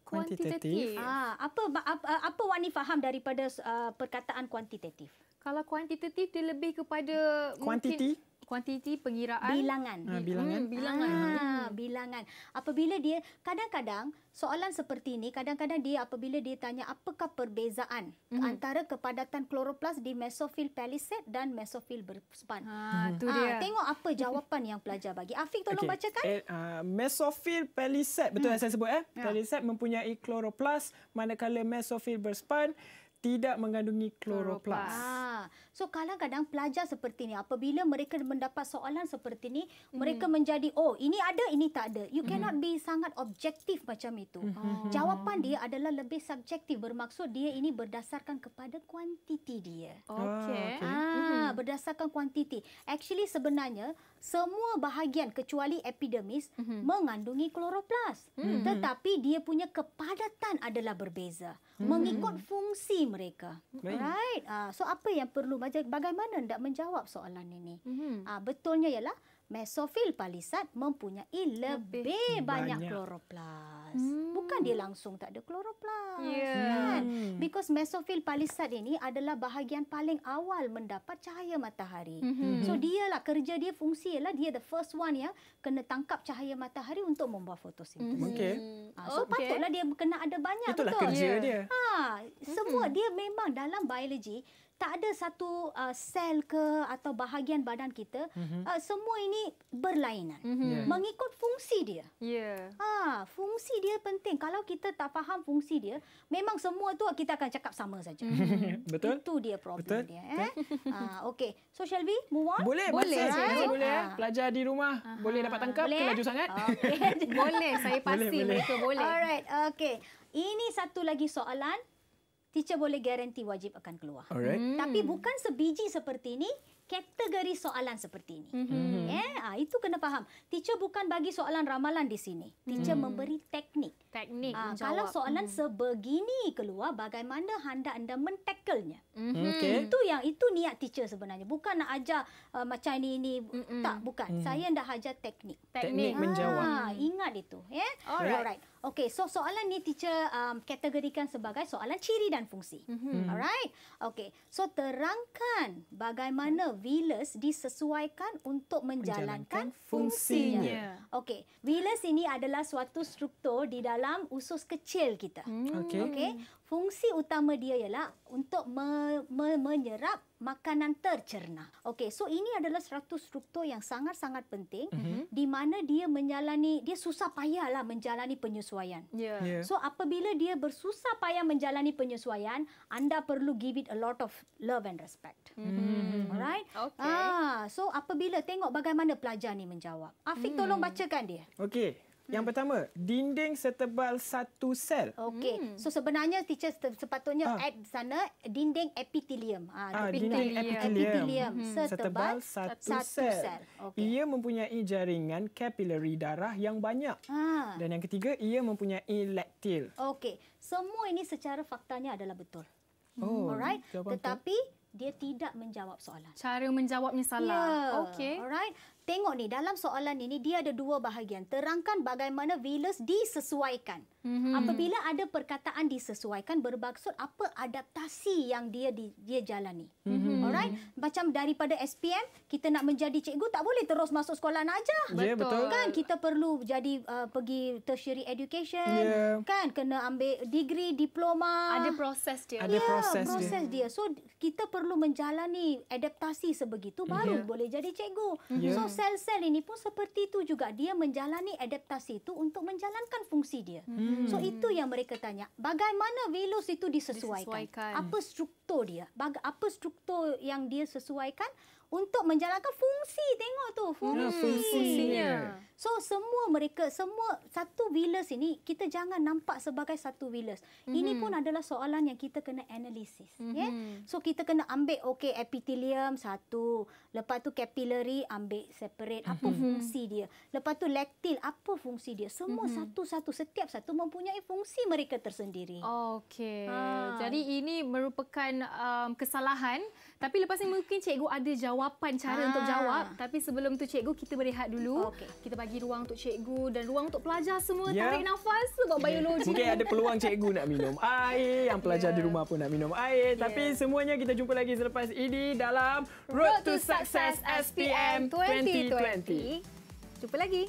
Kuantitatif. Ah, apa apa, uh, apa Wani faham daripada uh, perkataan kuantitatif? Kalau kuantitatif dia lebih kepada kuantiti mungkin kuantiti pengiraan bilangan ha, ah, bilangan hmm, bilangan ha, bilangan apabila dia kadang-kadang soalan seperti ini kadang-kadang dia apabila dia tanya apakah perbezaan hmm. antara kepadatan kloroplas di mesofil palisade dan mesofil bersepan ha ah, hmm. tu ha, dia tengok apa jawapan yang pelajar bagi Afiq tolong okay. bacakan eh, uh, mesofil palisade betul hmm. yang saya sebut eh ya. palisade mempunyai kloroplas manakala mesofil bersepan tidak mengandungi kloroplas, kloroplas. So kadang-kadang pelajar seperti ni apabila mereka mendapat soalan seperti ni, mm. mereka menjadi oh ini ada ini tak ada. You hmm. cannot be sangat objektif macam itu. Oh. Jawapan dia adalah lebih subjektif bermaksud dia ini berdasarkan kepada kuantiti dia. Ah, okey. Ah mm. berdasarkan kuantiti. Actually sebenarnya semua bahagian kecuali epidermis mm. mengandungi kloroplas. Mm. Tetapi dia punya kepadatan adalah berbeza. Mm-hmm. mengikut fungsi mereka. Right? Uh, so apa yang perlu bagaimana nak menjawab soalan ini? Uh, betulnya ialah mesofil palisat mempunyai lebih, lebih banyak, banyak kloroplas. Hmm. Bukan dia langsung tak ada kloroplas. Yeah. Kan? Hmm. Because mesofil palisat ini adalah bahagian paling awal mendapat cahaya matahari. Mm-hmm. So dialah kerja dia fungsi ialah dia the first one ya kena tangkap cahaya matahari untuk membuat fotosintesis. Mm-hmm. Okay. Ha, ah, so okay. patutlah dia kena ada banyak Itulah betul. Itulah kerja yeah. dia. Ha, semua mm-hmm. dia memang dalam biologi tak ada satu uh, sel ke atau bahagian badan kita mm-hmm. uh, semua ini berlainan mm-hmm. yeah. mengikut fungsi dia. Yeah. Ha, fungsi dia penting. Kalau kita tak faham fungsi dia, memang semua tu kita akan cakap sama saja. Mm-hmm. [laughs] Betul. Itu dia problem Betul? dia. Eh? uh, okay, so shall we move on? Boleh, boleh, boleh. Saya boleh. Uh. Pelajar di rumah uh boleh dapat tangkap. Boleh? Laju sangat. [laughs] Okay. boleh, saya pasti boleh, boleh. boleh. Alright, okay. Ini satu lagi soalan teacher boleh garanti wajib akan keluar. Alright. Hmm. Tapi hmm. bukan sebiji seperti ini, kategori soalan seperti ini. Mm-hmm. Yeah, ah, itu kena faham. Teacher bukan bagi soalan ramalan di sini. Teacher mm. memberi teknik. Teknik ah, menjawab. Kalau soalan mm. sebegini keluar, bagaimana anda anda mentacklenya? Mm-hmm. Okay. Itu yang itu niat teacher sebenarnya. Bukan nak ajar uh, macam ini ini Mm-mm. tak bukan. Mm. Saya nak ajar teknik. Teknik, teknik menjawab. Ah, ingat itu. Yeah. Alright. Alright. Okey, so soalan ni teacher um, kategorikan sebagai soalan ciri dan fungsi. Mm-hmm. Hmm. Alright? Okey, so terangkan bagaimana villus disesuaikan untuk menjalankan, menjalankan fungsinya. fungsinya. Okey, villus ini adalah suatu struktur di dalam usus kecil kita. Mm. Okey. Okay? fungsi utama dia ialah untuk me- me- menyerap makanan tercerna. Okey, so ini adalah satu struktur yang sangat-sangat penting mm-hmm. di mana dia menjalani dia susah payahlah menjalani penyesuaian. Yeah. yeah. So apabila dia bersusah payah menjalani penyesuaian, anda perlu give it a lot of love and respect. Mm-hmm. Alright? Okay. Ah, so apabila tengok bagaimana pelajar ni menjawab. Afiq mm. tolong bacakan dia. Okey. Yang hmm. pertama, dinding setebal satu sel. Okey. Hmm. So sebenarnya teacher sepatutnya ah. add sana dinding epitelium. Ah, ah dinding epitelium. epitelium. Hmm. Setebal satu, satu sel. sel. Okay. Ia mempunyai jaringan capillary darah yang banyak. Ah. Dan yang ketiga, ia mempunyai lactil. Okey. Semua ini secara faktanya adalah betul. Oh, hmm, Alright. Tetapi dia tidak menjawab soalan. Cara menjawabnya salah. Yeah. Okey. Alright tengok ni dalam soalan ini dia ada dua bahagian. Terangkan bagaimana villus disesuaikan. Mm-hmm. Apabila ada perkataan disesuaikan bermaksud apa adaptasi yang dia di, dia jalani. Mm-hmm. Alright, macam daripada SPM kita nak menjadi cikgu tak boleh terus masuk sekolah aja. Ya, betul. Kan kita perlu jadi uh, pergi tertiary education. Yeah. Kan kena ambil degree, diploma. Ada proses dia. Ya, ada yeah, proses, proses dia. dia. So kita perlu menjalani adaptasi sebegitu mhm. baru yeah. boleh jadi cikgu. Yeah. Mhm. So ya sel-sel ini pun seperti itu juga dia menjalani adaptasi itu untuk menjalankan fungsi dia. Hmm. So itu yang mereka tanya, bagaimana virus itu disesuaikan? disesuaikan. Apa struktur dia? Baga- apa struktur yang dia sesuaikan untuk menjalankan fungsi tengok tu ya, fungsi hmm, fungsinya so semua mereka semua satu villas ini kita jangan nampak sebagai satu villas mm-hmm. ini mhm. pun adalah soalan yang kita kena analisis mm-hmm. Ya. yeah? so kita kena ambil okay epithelium satu lepas tu capillary ambil separate apa mm-hmm. fungsi dia lepas tu lactil apa fungsi dia semua mm-hmm. satu-satu setiap satu mempunyai fungsi mereka tersendiri Okay, ha. Ah. jadi ini merupakan um, kesalahan tapi lepas ni mungkin cikgu ada jawab jawapan cara ha. untuk ah. jawab tapi sebelum tu cikgu kita berehat dulu okay. kita bagi ruang untuk cikgu dan ruang untuk pelajar semua yeah. tarik nafas buat yeah. biologi mungkin ada peluang cikgu nak minum air yang pelajar yeah. di rumah pun nak minum air yeah. tapi semuanya kita jumpa lagi selepas ini dalam Road, to Success SPM 2020. 2020 jumpa lagi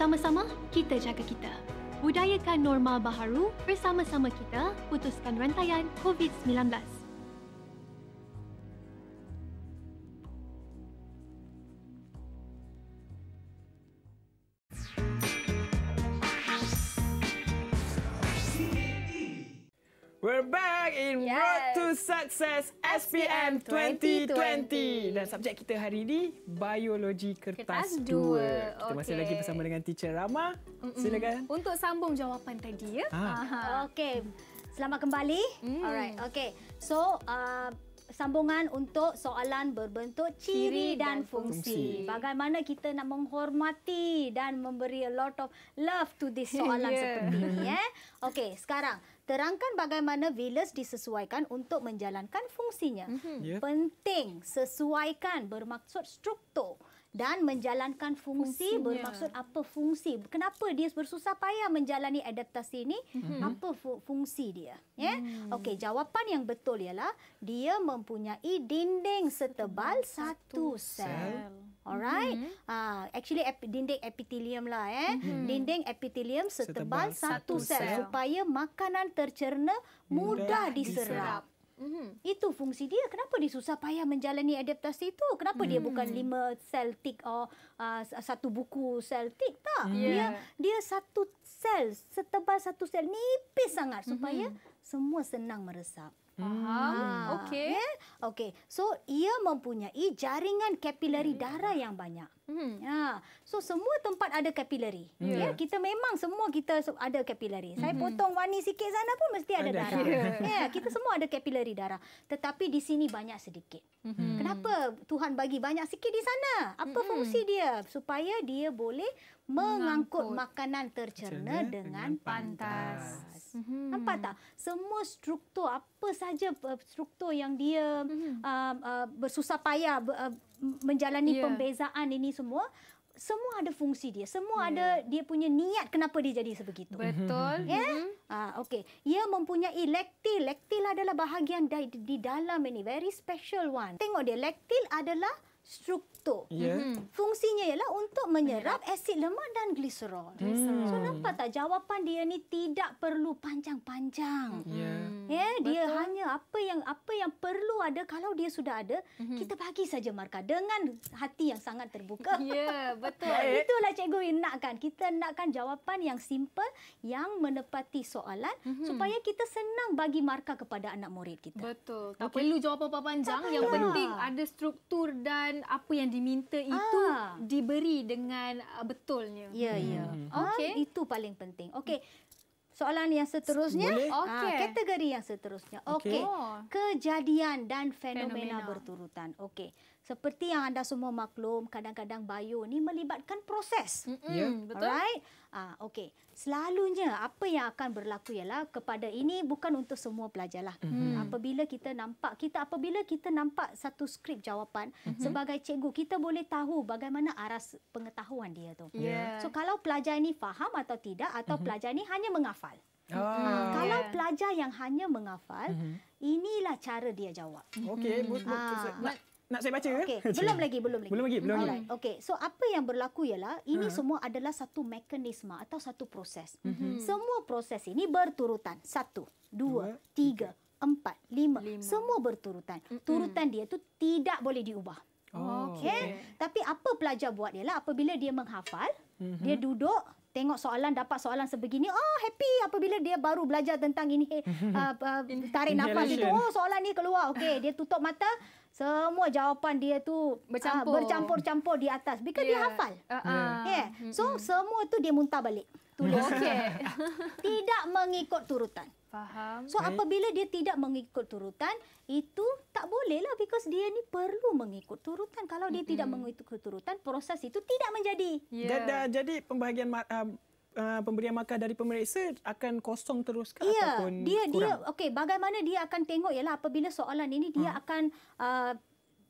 Sama-sama kita jaga kita. Budayakan norma baharu bersama-sama kita putuskan rantaian COVID-19. We're back in yes. Road to Success SPM 2020. 2020. Dan subjek kita hari ini, Biologi Kertas 2. Kita okay. masih lagi bersama dengan Teacher Rama. Silakan. Mm-mm. Untuk sambung jawapan tadi. ya. Ha. Okey. Selamat kembali. Mm. Alright. okay. So, uh, sambungan untuk soalan berbentuk ciri, dan, dan fungsi. fungsi. Bagaimana kita nak menghormati dan memberi a lot of love to this soalan [laughs] yeah. seperti ini. Eh? Okey. Sekarang terangkan bagaimana villus disesuaikan untuk menjalankan fungsinya. Mm-hmm. Yeah. Penting sesuaikan bermaksud struktur dan menjalankan fungsi Fungsinya. bermaksud apa fungsi kenapa dia bersusah payah menjalani adaptasi ini hmm apa fungsi dia ya yeah? mm. okey jawapan yang betul ialah dia mempunyai dinding setebal satu, satu sel, sel. Alright. Mm-hmm. Uh, actually ep- dinding epithelium lah eh. Mm-hmm. Dinding epithelium setebal, setebal satu sel, supaya makanan tercerna mudah diserap. Mm-hmm. Itu fungsi dia. Kenapa dia susah payah menjalani adaptasi itu? Kenapa mm-hmm. dia bukan mm-hmm. lima sel tik atau uh, satu buku sel tik? Tak. Mm-hmm. Dia, dia satu sel, setebal satu sel, nipis sangat mm-hmm. supaya mm-hmm. semua senang meresap. Faham? Hmm. Okey. Yeah? Okey. So ia mempunyai jaringan kapilari darah yang banyak. Hmm, ya. So semua tempat ada kapilari. Yeah. Ya, kita memang semua kita ada kapilari. Mm-hmm. Saya hmm. potong wani sikit sana pun mesti ada, ada. darah. Yeah. [laughs] Ya, kita semua ada kapilari darah. Tetapi di sini banyak sedikit. Mm-hmm. Kenapa Tuhan bagi banyak sikit di sana? Apa mm-hmm. fungsi dia? Supaya dia boleh mengangkut, mengangkut makanan tercerna dengan pantas. pantas. Mm-hmm. Nampak tak? Semua struktur apa saja eh, struktur yang dia hmm uh, uh, bersusah payah uh, menjalani yeah. pembezaan ini semua semua ada fungsi dia semua yeah. ada dia punya niat kenapa dia jadi sebegitu betul [laughs] ya yeah? mm-hmm. ah okey ia mempunyai lektil lektil adalah bahagian di, di dalam ini very special one tengok dia lektil adalah struktur tu. Yeah. Mhm. Fungsinya ialah untuk menyerap asid lemak dan gliserol. Hmm. So nampak tak jawapan dia ni tidak perlu panjang-panjang. Hmm. Ya, yeah. yeah, dia Betul. hanya apa yang apa yang perlu ada kalau dia sudah ada, mm-hmm. kita bagi saja markah dengan hati yang sangat terbuka. [laughs] Ya, yeah, betul. [laughs] Itulah cikgu nak kan. Kita nakkan jawapan yang simple yang menepati soalan mm-hmm. supaya kita senang bagi markah kepada anak murid kita. Betul. Tak okay. perlu jawapan panjang, yang penting ada struktur dan apa yang yang diminta ah. itu ah. diberi dengan uh, betulnya. Ya, yeah, ya. Yeah. Hmm. Okay. Ah, itu paling penting. Okey. Soalan yang seterusnya. Ah, Okey. Ah, kategori yang seterusnya. Okey. Okay. Oh. Kejadian dan fenomena, fenomena. berturutan. Okey seperti yang anda semua maklum kadang-kadang bio ni melibatkan proses mm-hmm. yeah, betul right ah okay. selalunya apa yang akan berlaku ialah kepada ini bukan untuk semua pelajar lah mm-hmm. mm-hmm. apabila kita nampak kita apabila kita nampak satu skrip jawapan mm-hmm. sebagai cikgu kita boleh tahu bagaimana aras pengetahuan dia tu yeah. so kalau pelajar ini faham atau tidak atau mm-hmm. pelajar ini hanya mengafal. Oh, ha, kalau ya. pelajar yang hanya mengafal, mm-hmm. inilah cara dia jawab. Okay, mm-hmm. ha. nak, nak saya baca eh? okay. ya? [laughs] belum lagi belum lagi belum lagi belum lagi okey so apa yang berlaku ialah ini uh semua adalah satu mekanisme atau satu proses uh-huh. semua proses ini berturutan satu dua uh-huh. tiga empat lima. lima semua berturutan uh-huh. turutan dia tu tidak boleh diubah oh, okey okay. tapi apa pelajar buat ialah apabila dia menghafal uh-huh. dia duduk Tengok soalan dapat soalan sebegini oh happy apabila dia baru belajar tentang ini [laughs] uh, uh, tarik nafas itu oh soalan ni keluar okay. dia tutup mata semua jawapan dia tu ah, bercampur. uh, campur di atas because yeah. dia ya. hafal. Uh-uh. Ah, ah. Yeah. Hmm, so mm-hmm. semua tu dia muntah balik. Tulis. [laughs] Okay. tidak mengikut turutan. Faham. So apabila dia tidak mengikut turutan, itu tak bolehlah. lah because dia ni perlu mengikut turutan. Kalau dia mm-hmm. tidak mengikut turutan, proses itu tidak menjadi. Yeah. Ya. Jadi pembahagian uh, uh, pemberian markah dari pemeriksa akan kosong terus ke yeah, ataupun dia, kurang? Dia, okay, bagaimana dia akan tengok ialah apabila soalan ini dia hmm. akan uh,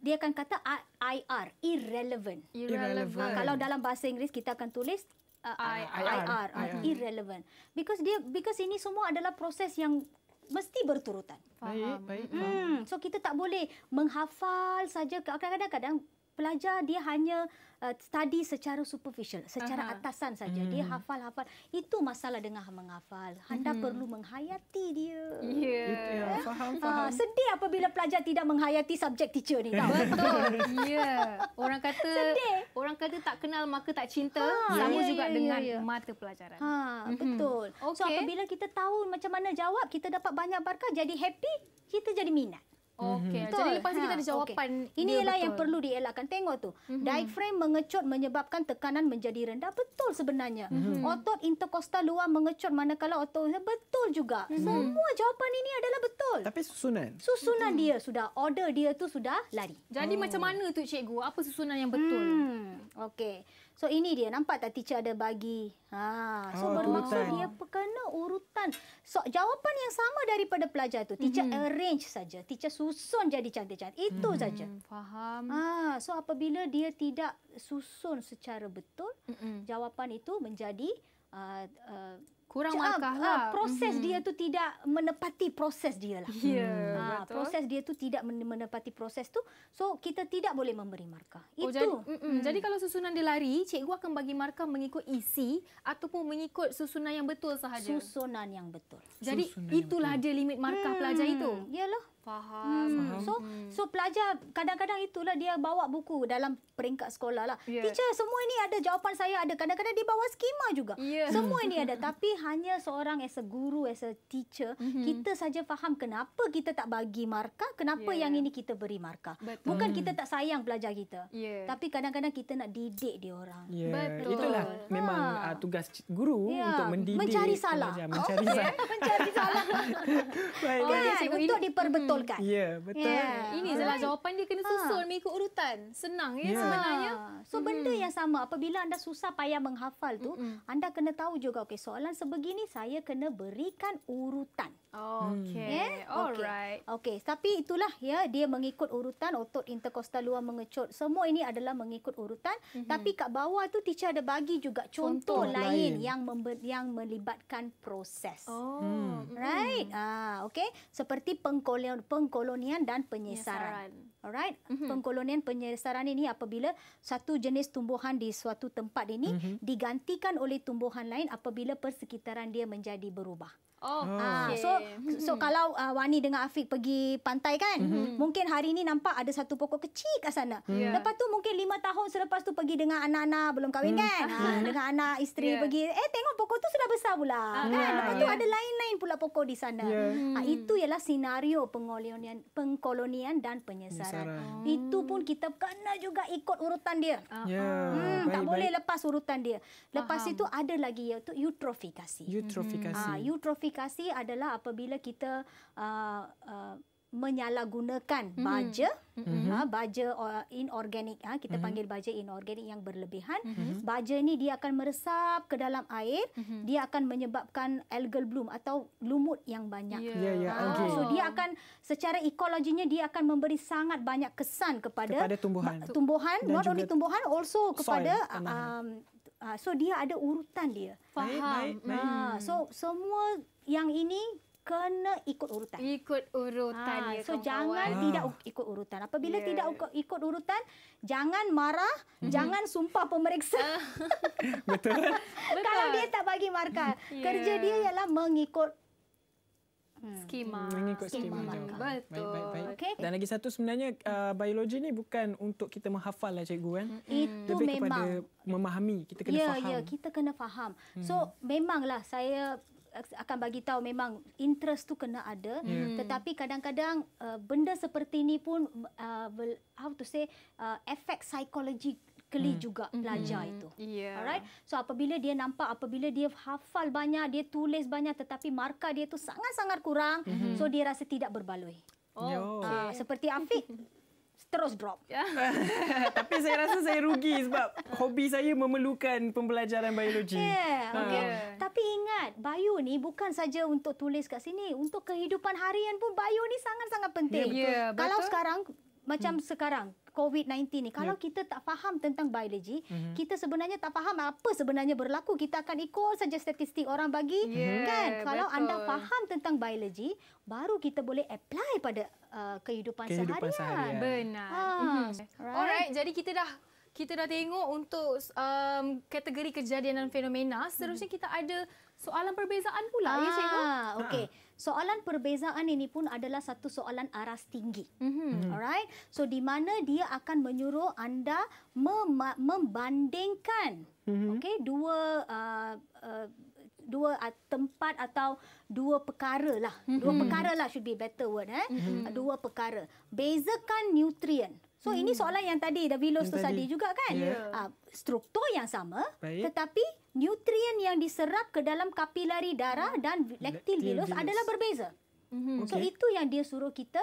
dia akan kata IR, irrelevant. irrelevant. Uh, kalau dalam bahasa Inggeris kita akan tulis uh, IR, IR, IR, uh, irrelevant. Because dia, because ini semua adalah proses yang mesti berturutan. Faham. Baik, baik. Hmm. hmm so kita tak boleh menghafal saja. Kadang-kadang pelajar dia hanya uh, study secara superficial, secara uh atasan saja. Hmm. Dia hafal-hafal. Itu masalah dengan menghafal. Anda hmm. perlu menghayati dia. Ya. Yeah. Eh? Yeah. Faham-faham. Uh, sedih apabila pelajar tidak menghayati subjek teacher ni. Betul. [laughs] Ya. Yeah. Orang kata sedih. orang kata tak kenal maka tak cinta. Ha, sama yeah, ya, juga yeah, dengan yeah. mata pelajaran. Ha, mhm. betul. Okay. So apabila kita tahu macam mana jawab, kita dapat banyak barakah, jadi happy, kita jadi minat. Okey. Mhm. Betul. Jadi lepas ha. kita ada jawapan. Okay. Ini ialah yang perlu dielakkan. Tengok tu. Mm-hmm. Diaphragm mengecut menyebabkan tekanan menjadi rendah. Betul sebenarnya. Mm-hmm. Otot intercostal luar mengecut manakala otot betul juga. Mm-hmm. Semua jawapan ini adalah betul. Tapi susunan. Susunan mm-hmm. dia sudah order dia tu sudah lari. Jadi oh. macam mana tu cikgu? Apa susunan yang betul? Mm. Okey. So ini dia nampak tak teacher ada bagi. Ha, so oh, bermaksud dia perkena urutan. So jawapan yang sama daripada pelajar tu. Teacher mm-hmm. arrange saja. Teacher susun jadi cantik-cantik. Itu mm-hmm. saja. Faham. Ha, so apabila dia tidak susun secara betul, mm-hmm. jawapan itu menjadi uh, uh, kurang C- ah, markah uh, Proses mm-hmm. dia tu tidak menepati proses dia lah. Ya, yeah, hmm. betul. Ha, proses dia tu tidak menepati proses tu. So, kita tidak boleh memberi markah. Oh, Itu. Jadi, hmm. jadi, kalau susunan dia lari, cikgu akan bagi markah mengikut isi ataupun mengikut susunan yang betul sahaja. Susunan yang betul. Jadi, susunan itulah betul. dia limit markah hmm. pelajar itu. Ya loh faham. Hmm. So hmm. so pelajar kadang-kadang itulah dia bawa buku dalam peringkat sekolah lah. Yeah. Teacher, semua ini ada jawapan saya ada. Kadang-kadang dia bawa skema juga. Yeah. Semua ini [laughs] ada tapi hanya seorang as a guru as a teacher mm-hmm. kita saja faham kenapa kita tak bagi markah, kenapa yeah. yang ini kita beri markah. Betul. Bukan kita mm-hmm. tak sayang pelajar kita. Yeah. Tapi kadang-kadang kita nak didik dia orang. Yeah. Betul. Itulah ha. memang uh, tugas guru yeah. untuk mendidik mencari salah. Pelajar, mencari, oh, [laughs] salah. mencari salah. mencari salah. [laughs] Kan? Baik, untuk diperbetul betulkan. Ya, yeah, betul. Yeah. Ini salah right. jawapan dia kena ha. susun mengikut urutan. Senang ya yeah. sebenarnya. So hmm benda yang sama apabila anda susah payah menghafal tu, hmm anda kena tahu juga okey soalan sebegini saya kena berikan urutan. Okey. Yeah? Hmm. Alright. Okey, okay. tapi itulah ya dia mengikut urutan otot interkostal luar mengecut. Semua ini adalah mengikut urutan, mm-hmm. tapi kat bawah tu teacher ada bagi juga contoh, contoh lain, lain yang yang melibatkan proses. Oh. Mm. Right? Ah, okey. Seperti pengkolian pengkolonian dan penyesaran. penyesaran. Alright, mm-hmm. pengkolonian penyesaran ini apabila satu jenis tumbuhan di suatu tempat ini mm-hmm. digantikan oleh tumbuhan lain apabila persekitaran dia menjadi berubah. Oh, ah, okay. Ah, so so mhm. kalau uh, Wani dengan Afiq pergi pantai kan, mm-hmm. mungkin hari ini nampak ada satu pokok kecil kat sana. Hmm. Yeah. Lepas tu mungkin lima tahun selepas tu pergi dengan anak-anak belum kahwin mm-hmm. kan, mm-hmm. [laughs] dengan anak isteri yeah. pergi, eh tengok pokok tu sudah besar pula. Uh, kan? yeah, Lepas tu yeah. ada lain-lain pula pokok di sana. Yeah. Mm-hmm. Ah, hmm. itu ialah senario peng- pengolonian pengkolonian dan penyesaran. Hmm. Itu pun kita kena juga ikut urutan dia. Uh-huh. Ya. Yeah, hmm, baik, tak baik. boleh lepas urutan dia. Lepas Faham. itu ada lagi iaitu eutrofikasi. Eutrofikasi. Hmm. Ha, eutrofikasi adalah apabila kita uh, uh, menyalahgunakan mm-hmm. baja mm-hmm. Ha, baja uh, inorganik ha, kita mm-hmm. panggil baja inorganik yang berlebihan mm-hmm. baja ni dia akan meresap ke dalam air mm-hmm. dia akan menyebabkan algal bloom atau lumut yang banyak yeah. Yeah, yeah, ha, okay. so dia akan secara ekologinya dia akan memberi sangat banyak kesan kepada kepada tumbuhan tumbuhan not only tumbuhan also kepada soil, um, uh, so dia ada urutan dia faham baik, baik, baik. Ha, so semua yang ini kena ikut urutan. Ikut urutan ha, ya. So kawan. jangan ha. tidak ikut urutan. Apabila yeah. tidak ikut urutan, jangan marah, mm-hmm. jangan sumpah pemeriksa. Ah. [laughs] Betul. Betul. Kalau dia tak bagi markah, yeah. kerja dia ialah mengikut Hmm. skema mengikut skema, skema tu. betul baik, baik, baik. Okay. dan lagi satu sebenarnya uh, biologi ni bukan untuk kita menghafal lah cikgu kan hmm itu Lebih memang kepada memahami kita kena yeah, faham ya yeah, ya kita kena faham hmm. so memanglah saya akan bagi tahu memang interest tu kena ada hmm. hmm. tetapi kadang-kadang uh, benda seperti ini pun uh, how to say uh, efek psikologi keli hmm. juga hmm. pelajar hmm. itu yeah. alright so apabila dia nampak apabila dia hafal banyak dia tulis banyak tetapi markah dia tu sangat-sangat kurang hmm. so dia rasa tidak berbaloi oh ah, okay. uh, seperti Afiq terus drop. [laughs] Yeah. [laughs] Tapi saya rasa saya rugi sebab [laughs] hobi saya memerlukan pembelajaran biologi. Yeah, ah. okay. Uh. Tapi ingat bio ni bukan saja untuk tulis kat sini untuk kehidupan harian pun bio ni sangat-sangat penting yeah, betul. Ya, kalau sekarang macam hmm. sekarang COVID-19 ni kalau yeah. kita tak faham tentang biologi mm-hmm. kita sebenarnya tak faham apa sebenarnya berlaku kita akan ikut saja statistik orang bagi yeah, kan kalau anda faham tentang biologi baru kita boleh apply pada uh, kehidupan, kehidupan seharian, benar ha. mm-hmm. right. alright jadi kita dah kita dah tengok untuk um, kategori kejadian dan fenomena seterusnya mm-hmm. kita ada soalan perbezaan pula ah, ya cikgu. Ah, ha. Okey. Soalan perbezaan ini pun adalah satu soalan aras tinggi. Mm-hmm. Alright. So di mana dia akan menyuruh anda mema- membandingkan mm-hmm. okey dua uh, uh, dua tempat atau dua perkara lah. Mm-hmm. Dua mhm. perkara lah should be better word eh. Mm-hmm. Dua perkara. Bezakan nutrien. So hmm. ini soalan yang tadi dah bilos tu tadi juga kan yeah. Ya. uh, Struktur yang sama Baik. Tetapi Nutrien yang diserap ke dalam kapilari darah Dan lektil bilos adalah berbeza mm-hmm. okay. So itu yang dia suruh kita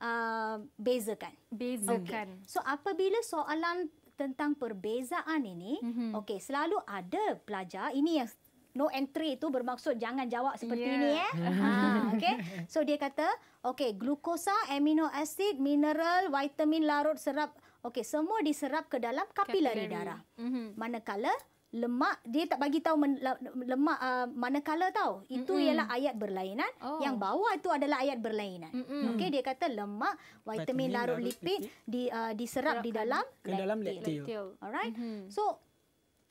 uh, Bezakan Bezakan okay. So apabila soalan tentang perbezaan ini mm-hmm. Okay selalu ada pelajar Ini yang no entry itu bermaksud jangan jawab seperti yeah. ini eh. Ha, okay. So dia kata, okay, glukosa, amino asid, mineral, vitamin larut serap. Okay, semua diserap ke dalam kapilari, kapilari. darah. Mm-hmm. Manakala lemak dia tak bagi tahu men, lemak uh, manakala tahu itu Mm-mm. ialah ayat berlainan oh. yang bawah itu adalah ayat berlainan okey dia kata lemak vitamin, vitamin larut, larut lipid, lipid di uh, diserap Terapkan di dalam ke dalam lektil, lektil. alright mm-hmm. so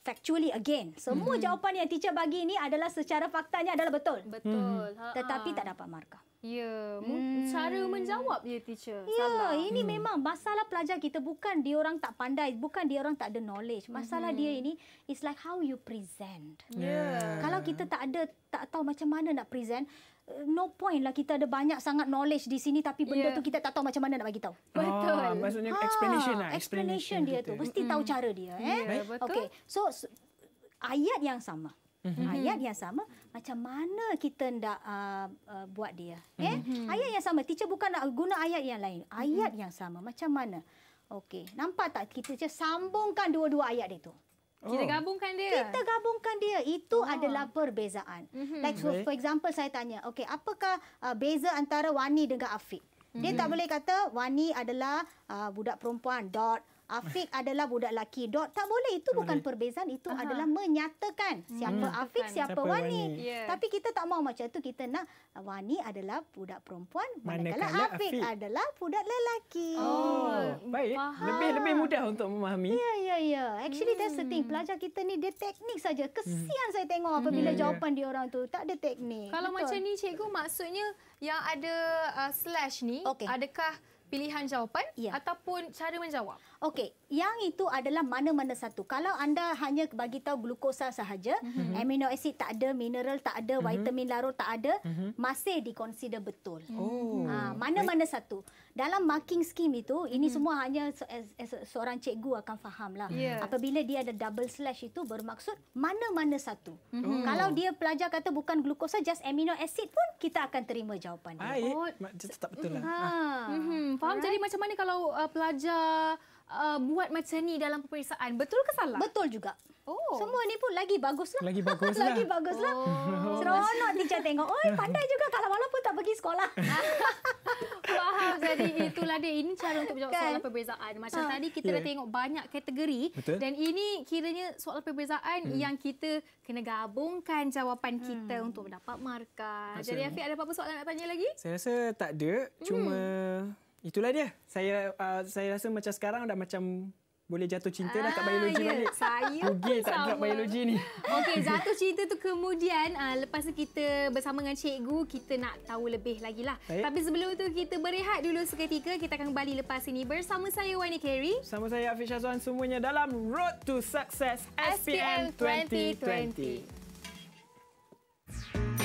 factually again. Semua hmm. jawapan yang teacher bagi ini adalah secara faktanya adalah betul. Betul. Hmm. Tetapi tak dapat markah. Ya, hmm. cara menjawab dia teacher. Ya, Salah. ini hmm. memang masalah pelajar kita bukan dia orang tak pandai, bukan dia orang tak ada knowledge. Masalah hmm. dia ini is like how you present. Ya. Yeah. Kalau kita tak ada tak tahu macam mana nak present, Eh, no point lah kita ada banyak sangat knowledge di sini tapi benda yeah. tu kita tak tahu macam mana nak bagi tahu. Ah, betul. maksudnya ha, explanation lah, explanation, explanation dia tu ya. mesti mm. tahu cara dia eh. Yeah, betul. Okay. So, so ayat yang sama. Mm-hmm. Ayat yang sama macam mana kita nak uh, ah, uh, buat dia? Eh? Mm-hmm. Ayat yang sama teacher bukan nak guna ayat yang lain. Ayat mm-hmm. yang sama macam mana? Okey, nampak tak kita je sambungkan dua-dua ayat dia tu. Kita oh. gabungkan dia. Kita gabungkan dia. Itu oh. adalah perbezaan. Mm-hmm. Like so, for example saya tanya, okay, apakah uh, beza antara Wani dengan Afiq? Mm-hmm. Dia tak mhm. boleh kata Wani adalah uh, budak perempuan dot Afiq adalah budak lelaki. Dot tak boleh itu tak bukan boleh. perbezaan itu Aha. adalah menyatakan siapa hmm. Afiq siapa Wani. wani. Yeah. Tapi kita tak mau macam tu kita nak Wani adalah budak perempuan manakala, manakala Afiq, Afiq adalah budak lelaki. Oh, oh. baik lebih-lebih mudah untuk memahami. Ya ya ya. Actually hmm. that's the thing pelajar kita ni dia teknik saja. Kesian hmm. saya tengok apabila hmm. jawapan yeah. dia orang tu tak ada teknik. Kalau Betul. macam ni cikgu maksudnya yang ada uh, slash ni okay. adakah pilihan jawapan yeah. ataupun cara menjawab? Okey, yang itu adalah mana-mana satu. Kalau anda hanya bagi tahu glukosa sahaja, mm-hmm. amino acid tak ada, mineral tak ada, mm-hmm. vitamin larut tak ada, mm-hmm. masih dikonsider betul. Oh. Ha, mana-mana satu. Dalam marking scheme itu, mm-hmm. ini mhm. semua hanya seorang cikgu akan faham lah. Apabila dia ada double slash itu bermaksud mana-mana satu. Mm-hmm. Kalau oh. dia pelajar kata bukan glukosa, just amino acid pun kita akan terima jawapan dia. Ay, oh, tetap betul lah. Ha. Mm-hmm. Faham? Alright. Jadi macam mana kalau uh, pelajar uh, buat macam ni dalam peperiksaan. Betul ke salah? Betul juga. Oh. Semua ni pun lagi baguslah. Lagi baguslah. [laughs] lagi baguslah. Oh. Seronok teacher tengok. Oi, pandai juga kalau walaupun tak pergi sekolah. wah [laughs] Jadi itulah dia. Ini cara untuk menjawab kan? soalan perbezaan. Macam ha. tadi kita yeah. dah tengok banyak kategori. Betul. Dan ini kiranya soalan perbezaan hmm. yang kita kena gabungkan jawapan kita hmm. untuk dapat markah. Jadi Afiq, ada apa-apa soalan nak tanya lagi? Saya rasa tak ada. Cuma... Hmm. Itulah dia. Saya uh, saya rasa macam sekarang dah macam boleh jatuh cinta dah kat ah, biologi ah, balik. Saya [laughs] Rugi pun tak kat biologi ni. Okey, [laughs] jatuh cinta tu kemudian uh, lepas tu kita bersama dengan cikgu, kita nak tahu lebih lagi lah. Baik. Tapi sebelum tu kita berehat dulu seketika. Kita akan kembali lepas ini bersama saya Wani Kerry. Sama saya Afiq Syazwan. Semuanya dalam Road to Success SPM, SPM 2020. 2020.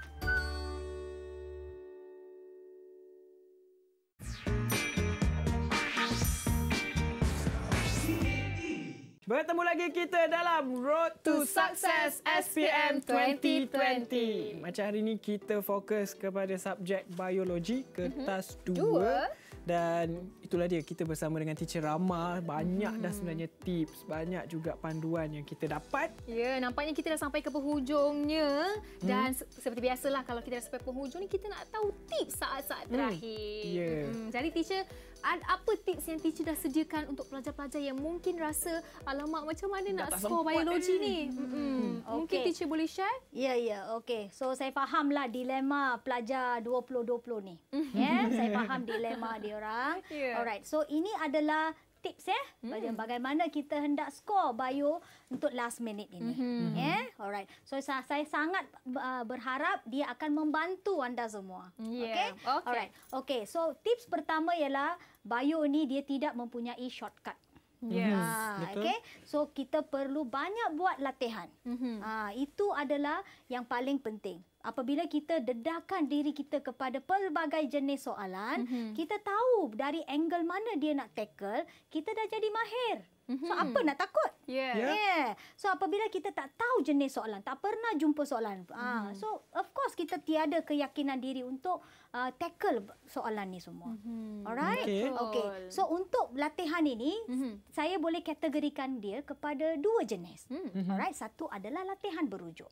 Bertemu lagi kita dalam Road to Success SPM 2020. Macam hari ini kita fokus kepada subjek biologi kertas 2 mm-hmm. dan itulah dia kita bersama dengan teacher Rama banyak mm. dah mhm. sebenarnya tips, banyak juga panduan yang kita dapat. Ya, nampaknya kita dah sampai ke penghujungnya hmm. dan seperti biasalah kalau kita dah sampai penghujung ni kita nak tahu tips saat-saat hmm. terakhir. Ya. Mm. Yeah. Mm. Jadi teacher apa tips yang teacher dah sediakan untuk pelajar-pelajar yang mungkin rasa alamak macam mana dah nak score biologi eh. ni? Hmm. Hmm. Okay. Hmm. Mungkin teacher boleh share? Ya, yeah, ya. Yeah. Okay. So, saya fahamlah dilema pelajar 2020 ni. Mm-hmm. yeah? Saya faham dilema dia orang. [laughs] Yeah. Alright. So, ini adalah tips ya hmm. bagaimana kita hendak skor bio untuk last minute ini hmm. ya yeah? alright so saya, saya sangat uh, berharap dia akan membantu anda semua yeah. okey okay. alright okey so tips pertama ialah bio ni dia tidak mempunyai shortcut. Mhm. Ah, yes. Ha, okay. So kita perlu banyak buat latihan. Mm-hmm. Ha, itu adalah yang paling penting. Apabila kita dedahkan diri kita kepada pelbagai jenis soalan, mm-hmm. kita tahu dari angle mana dia nak tackle, kita dah jadi mahir. So mhm. apa nak takut? Yeah. yeah. So apabila kita tak tahu jenis soalan, tak pernah jumpa soalan. Mm-hmm. Ha, so of course kita tiada keyakinan diri untuk uh, tackle soalan ni semua. Mm-hmm. Alright? Okay. okay. So untuk latihan ini, mm-hmm. saya boleh kategorikan dia kepada dua jenis. Mm-hmm. Alright? Satu adalah latihan berujuk.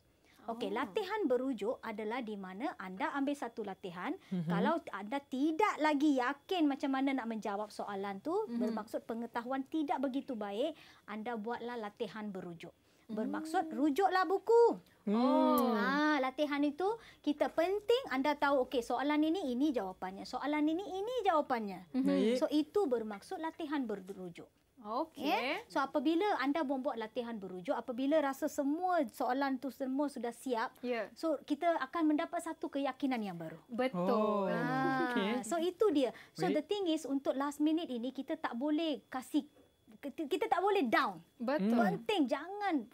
Okey, oh. latihan berujuk adalah di mana anda ambil satu latihan. Mm-hmm. Kalau anda tidak lagi yakin macam mana nak menjawab soalan tu, mm-hmm. bermaksud pengetahuan tidak begitu baik, anda buatlah latihan berujuk bermaksud rujuklah buku. Oh. Ha, latihan itu kita penting anda tahu okey soalan ini ini jawapannya. Soalan ini ini jawapannya. hmm So itu bermaksud latihan berujuk. Okey. Yeah? So apabila anda membuat latihan berujuk, apabila rasa semua soalan tu semua sudah siap, yeah. so kita akan mendapat satu keyakinan yang baru. Betul. Oh. Ah, ha. Okay. So itu dia. So Wait. the thing is untuk last minute ini kita tak boleh kasih kita tak boleh down. Betul. Penting jangan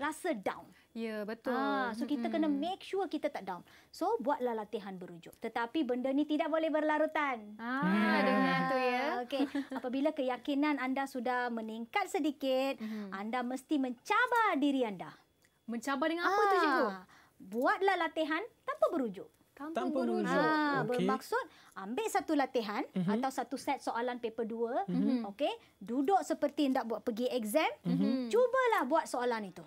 rasa down. Ya, yeah, betul. Ha, so kita kena make sure kita tak down. So buatlah latihan berujuk. Tetapi benda ni tidak boleh berlarutan. Ah, yeah. [laughs] dengan tu ya. Ah, okey, apabila keyakinan anda sudah meningkat sedikit, mm-hmm. anda mesti mencabar diri anda. Mencabar dengan apa ah. tu cikgu? Buatlah latihan tanpa berujuk. Tanpa, tanpa berujuk. Ha, ah, okay. Bermaksud ambil satu latihan uh-huh. atau satu set soalan paper 2, uh-huh. Mm-hmm. okey, duduk seperti hendak buat pergi exam, uh-huh. cubalah buat soalan itu.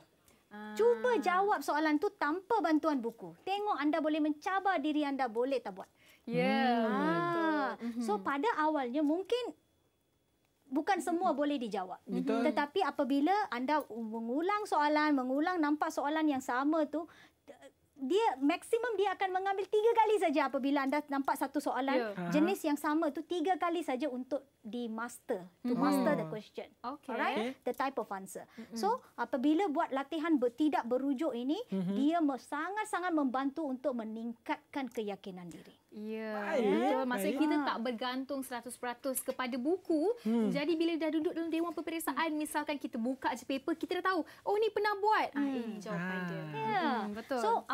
Cuba jawab soalan tu tanpa bantuan buku. Tengok anda boleh mencabar diri anda boleh tak buat. Ya. Yeah. Hmm. Ha. Mhm. So pada awalnya mungkin bukan semua boleh dijawab. Betul. Mhm. Tetapi apabila anda mengulang soalan, mengulang nampak soalan yang sama tu dia maksimum dia akan mengambil tiga kali saja apabila anda nampak satu soalan yeah. Ya. jenis yang sama tu tiga kali saja untuk di master to mm. master the question okay. alright okay. the type of answer mm-hmm. so apabila buat latihan tidak berujuk ini mm-hmm. dia sangat-sangat membantu untuk meningkatkan keyakinan diri Ya, betul. Maksudnya kita ah. tak bergantung 100% kepada buku. Hmm. Jadi bila dah duduk dalam dewan peperiksaan, misalkan kita buka je paper, kita dah tahu, oh ni pernah buat. Ah, hmm. Ah, eh, ini jawapan ah. dia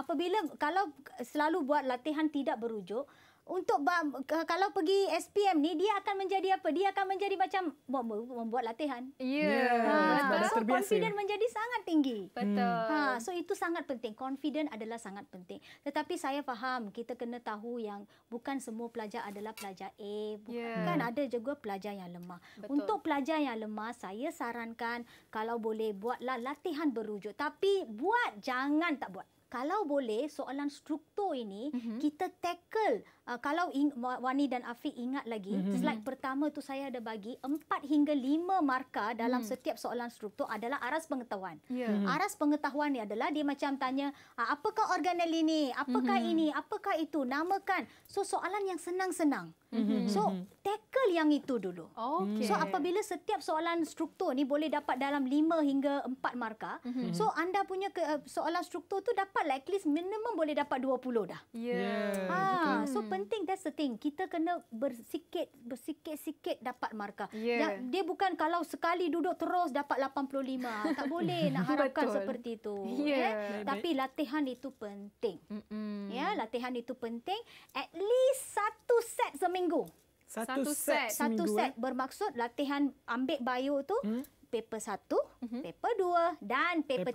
apabila kalau selalu buat latihan tidak berujuk untuk kalau pergi SPM ni dia akan menjadi apa dia akan menjadi macam membuat latihan ya yeah. Ya, ha. so, confident menjadi sangat tinggi betul hmm. ha so itu sangat penting confident adalah sangat penting tetapi saya faham kita kena tahu yang bukan semua pelajar adalah pelajar A bukan yeah. Kan, ada juga pelajar yang lemah betul. untuk pelajar yang lemah saya sarankan kalau boleh buatlah latihan berujuk tapi buat jangan tak buat kalau boleh soalan struktur ini mm-hmm. kita tackle uh, kalau in, Wani dan Afiq ingat lagi mm-hmm. slide mhm. pertama tu saya ada bagi 4 hingga 5 markah dalam mm. setiap soalan struktur adalah aras pengetahuan. Yeah. Mm-hmm. Mhm. Aras pengetahuan ni adalah dia macam tanya uh, apakah organel ini, apakah mm-hmm. ini, apakah itu, namakan. So soalan yang senang-senang. Mm-hmm. So tackle yang itu dulu. Okay. So apabila setiap soalan struktur ni boleh dapat dalam 5 hingga 4 markah. Mm-hmm. So anda punya ke, soalan struktur tu dapat like, at least minimum boleh dapat 20 dah. Yeah. Ya. Ha, so hmm penting that's the thing kita kena bersikit bersikit-sikit dapat markah yeah. ya, dia bukan kalau sekali duduk terus dapat 85 tak boleh [laughs] nak harapkan Betul. seperti itu yeah. Yeah. tapi latihan itu penting Mm-mm. ya latihan itu penting at least satu set seminggu satu, satu set, set satu set eh? bermaksud latihan ambil bio tu hmm? paper 1, mm-hmm. paper 2 dan paper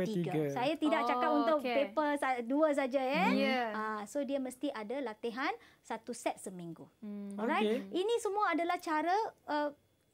3. Saya tidak oh, cakap untuk paper 2 sa- saja eh. ya. Eh? Yeah. Uh, so dia mesti ada latihan satu set seminggu. Mm. Alright. Okay. Ini semua adalah cara uh,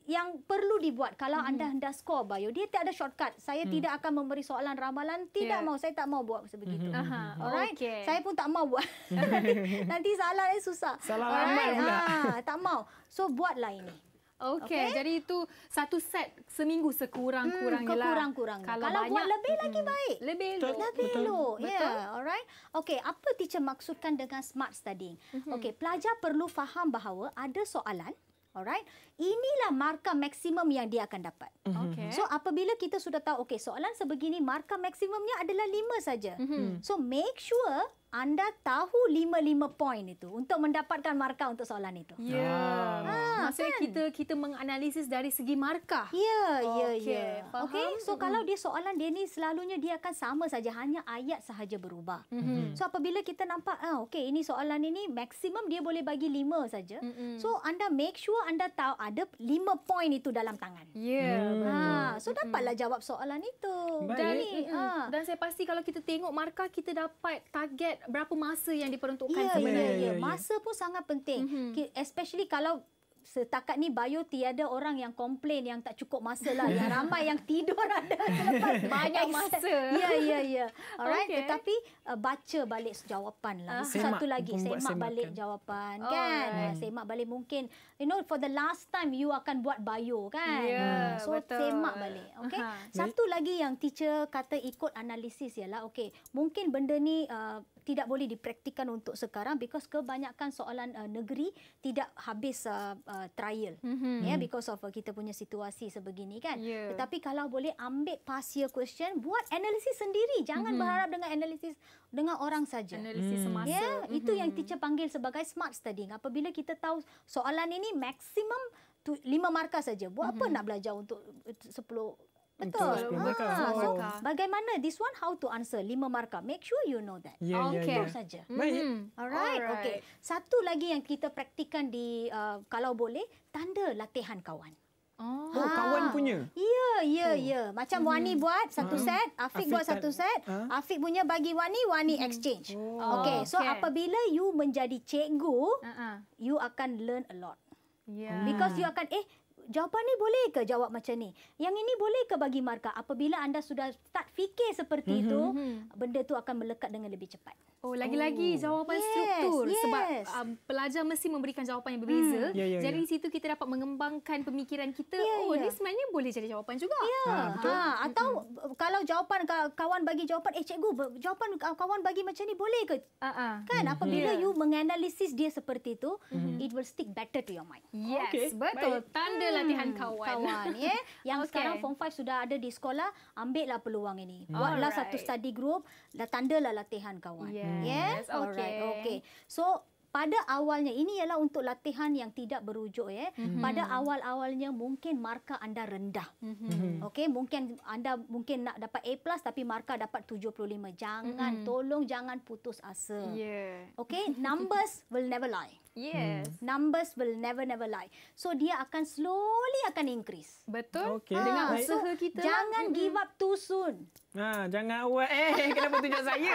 yang perlu dibuat kalau mm. anda hendak skor bio dia tak shortcut saya mm. tidak akan memberi soalan ramalan tidak yeah. mau saya tak mau buat sebegitu hmm alright okay. saya pun tak mau buat [laughs] nanti nanti salah eh susah salah ramai pula ha, tak mau so buatlah ini Okey, okay. jadi itu satu set seminggu sekurang-kurangnya hmm, lah. Kurang-kurang. Kalau, Kalau banyak, buat lebih lagi hmm, baik. Lebih elok. Betul. Lebih elok. Ya, betul. Yeah, alright. Okey, apa teacher maksudkan dengan smart studying? Mm-hmm. Okey, pelajar perlu faham bahawa ada soalan Alright. Inilah markah maksimum yang dia akan dapat. Mhm. Okay. So apabila kita sudah tahu okey soalan sebegini markah maksimumnya adalah lima saja. Mm-hmm. So make sure anda tahu lima-lima poin itu untuk mendapatkan markah untuk soalan itu. Ya. Yeah. Ha, ah, Maksudnya kan? kita kita menganalisis dari segi markah. Ya, ya, ya. Okay, so mm. kalau dia soalan dia ni selalunya dia akan sama saja hanya ayat sahaja berubah. Mm-hmm. So apabila kita nampak ah okay ini soalan ini maksimum dia boleh bagi lima saja. Mm-hmm. So anda make sure anda tahu ada lima poin itu dalam tangan. Ya. Yeah. Hmm. Ha, so dapatlah mm-hmm. jawab soalan itu. Baik. Dan, mm-hmm. ha. dan saya pasti kalau kita tengok markah kita dapat target berapa masa yang diperuntukkan yeah, ya, sebenarnya. Yeah, yeah, yeah, Masa pun sangat penting. Mm-hmm. Especially kalau setakat ni bio tiada orang yang komplain yang tak cukup masa lah. yang [laughs] ramai yang tidur ada selepas [laughs] banyak masa. Ya, ya, ya. Alright, okay. tetapi uh, baca balik jawapan lah. Uh, Satu lagi, semak, semak balik kan. jawapan. Oh, kan? Right. Hmm. Ah, semak balik mungkin, you know, for the last time you akan buat bio kan? yeah, hmm. so, betul. So, semak balik. Okay? Uh-huh. Satu lagi yang teacher kata ikut analisis ialah, okay, mungkin benda ni... Uh, tidak boleh dipraktikan untuk sekarang because kebanyakan soalan uh, negeri tidak habis uh, uh, trial mm-hmm. ya yeah, mm-hmm. because of uh, kita punya situasi sebegini kan yeah. tetapi kalau boleh ambil past year question buat analisis sendiri jangan mm-hmm. berharap dengan analisis dengan orang saja analisis mm. semasa yeah, mm-hmm. itu yang teacher panggil sebagai smart studying apabila kita tahu soalan ini maksimum 5 markah saja buat mm-hmm. apa nak belajar untuk 10 uh, Betul. Kan? Ah, oh. so, bagaimana this one how to answer lima markah. Make sure you know that. Yeah, okay. Yeah, yeah. saja. Mm-hmm. Baik. Mhm. Alright. Alright. Okay. Satu lagi yang kita praktikan di uh, kalau boleh tanda latihan kawan. Oh, ah. oh kawan punya. Ya, ya, oh. ya. Macam hmm Wani buat satu hmm. set, Afik Afiq buat kan? satu set, huh? Ha? Afiq punya bagi Wani, Wani hmm exchange. Oh. Okay. So okay. apabila you menjadi cikgu, uh-huh. you akan learn a lot. Yeah. Because you akan eh jawapan ni boleh ke jawab macam ni? Yang ini boleh ke bagi markah? Apabila anda sudah tak fikir seperti mm-hmm. itu, mhm. benda tu akan melekat dengan lebih cepat. Oh, lagi-lagi oh. jawapan yes, struktur yes. sebab um, pelajar mesti memberikan jawapan yang berbeza. Hmm. Yeah, yeah, yeah. Jadi ya. di situ kita dapat mengembangkan pemikiran kita. Yeah, oh, ini ya. yeah. sebenarnya boleh jadi jawapan juga. Yeah. Ha, Ha, atau Mm-mm. kalau jawapan kawan bagi jawapan, eh cikgu, jawapan kawan bagi macam ni boleh ke? Uh-uh. Kan mm-hmm. apabila yeah. you menganalisis dia seperti itu, mm-hmm. it will stick better to your mind. Yes, okay. betul. Baik. Tanda latihan hmm, kawan. Kawan, ya. Yeah? [laughs] Yang okay. sekarang form 5 sudah ada di sekolah, ambil lah peluang ini. Buatlah Alright. satu study group, Dah lah latihan kawan. Ya. Yes, yeah? okay. Alright. okay. So, pada awalnya, ini ialah untuk latihan yang tidak berujuk. ya. Mm-hmm. Pada awal-awalnya, mungkin markah anda rendah. Mm-hmm. mm-hmm. Okay, mungkin anda mungkin nak dapat A+, plus, tapi markah dapat 75. Jangan, mm-hmm. tolong jangan putus asa. Yeah. Okay, numbers will never lie. Hmm. Yes. Hmm. Numbers will never never lie. So dia akan slowly akan increase. Betul. Okay. Ha, Dengan usaha kita. Lah. Jangan lah. give up too soon. Ha, jangan awak eh [laughs] kenapa tunjuk saya?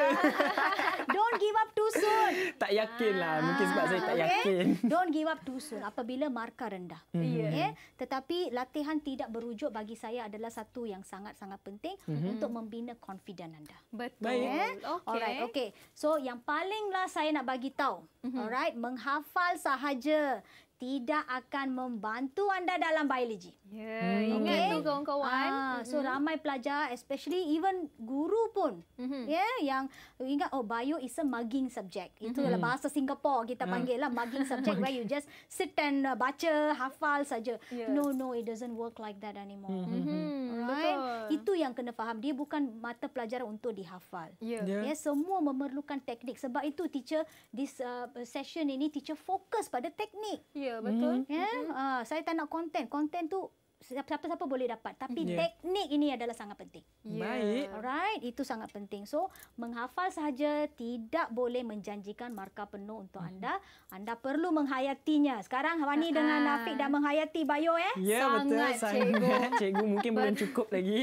[laughs] Don't give up too soon. Tak yakin lah. Mungkin sebab saya tak ah, yakin. Okay. [laughs] Don't give up too soon apabila markah rendah. Hmm. Yeah. Okay. Tetapi latihan tidak berujuk bagi saya adalah satu yang sangat-sangat penting mm-hmm. untuk membina confident anda. Betul. Yeah. Okay. Alright. Okay. So yang paling lah saya nak bagi tahu. Mm-hmm. Alright. menghaf hafal sahaja tidak akan membantu anda dalam biologi. Ya, yeah, hmm. okay. ingat tu kawan-kawan. Ah, so hmm. ramai pelajar especially even guru pun mm-hmm. ya yeah, yang ingat oh bio is a mugging subject. Mm-hmm. Itu adalah hmm. bahasa Singapore kita mm. panggil lah mugging subject where you just sit and uh, baca, hafal saja. Yes. No no, it doesn't work like that anymore. Mm-hmm. Right? Betul. Itu yang kena faham. Dia bukan mata pelajaran untuk dihafal. Ya, yeah. yeah. yeah, semua memerlukan teknik. Sebab itu teacher this uh, session ini teacher fokus pada teknik. Ya saya betul mm. yeah? Ya? Mhm. mm. uh, saya tak nak konten konten tu siapa-siapa boleh dapat tapi yeah. teknik ini adalah sangat penting. Ya. Baik. Yeah. Alright, itu sangat penting. So, menghafal sahaja tidak boleh menjanjikan markah penuh untuk mhm. anda. Anda perlu menghayatinya. Sekarang Wani uh dengan nafik dah menghayati bio eh? Ya, yeah, betul. Sangat cikgu. [laughs] cikgu mungkin belum cukup lagi.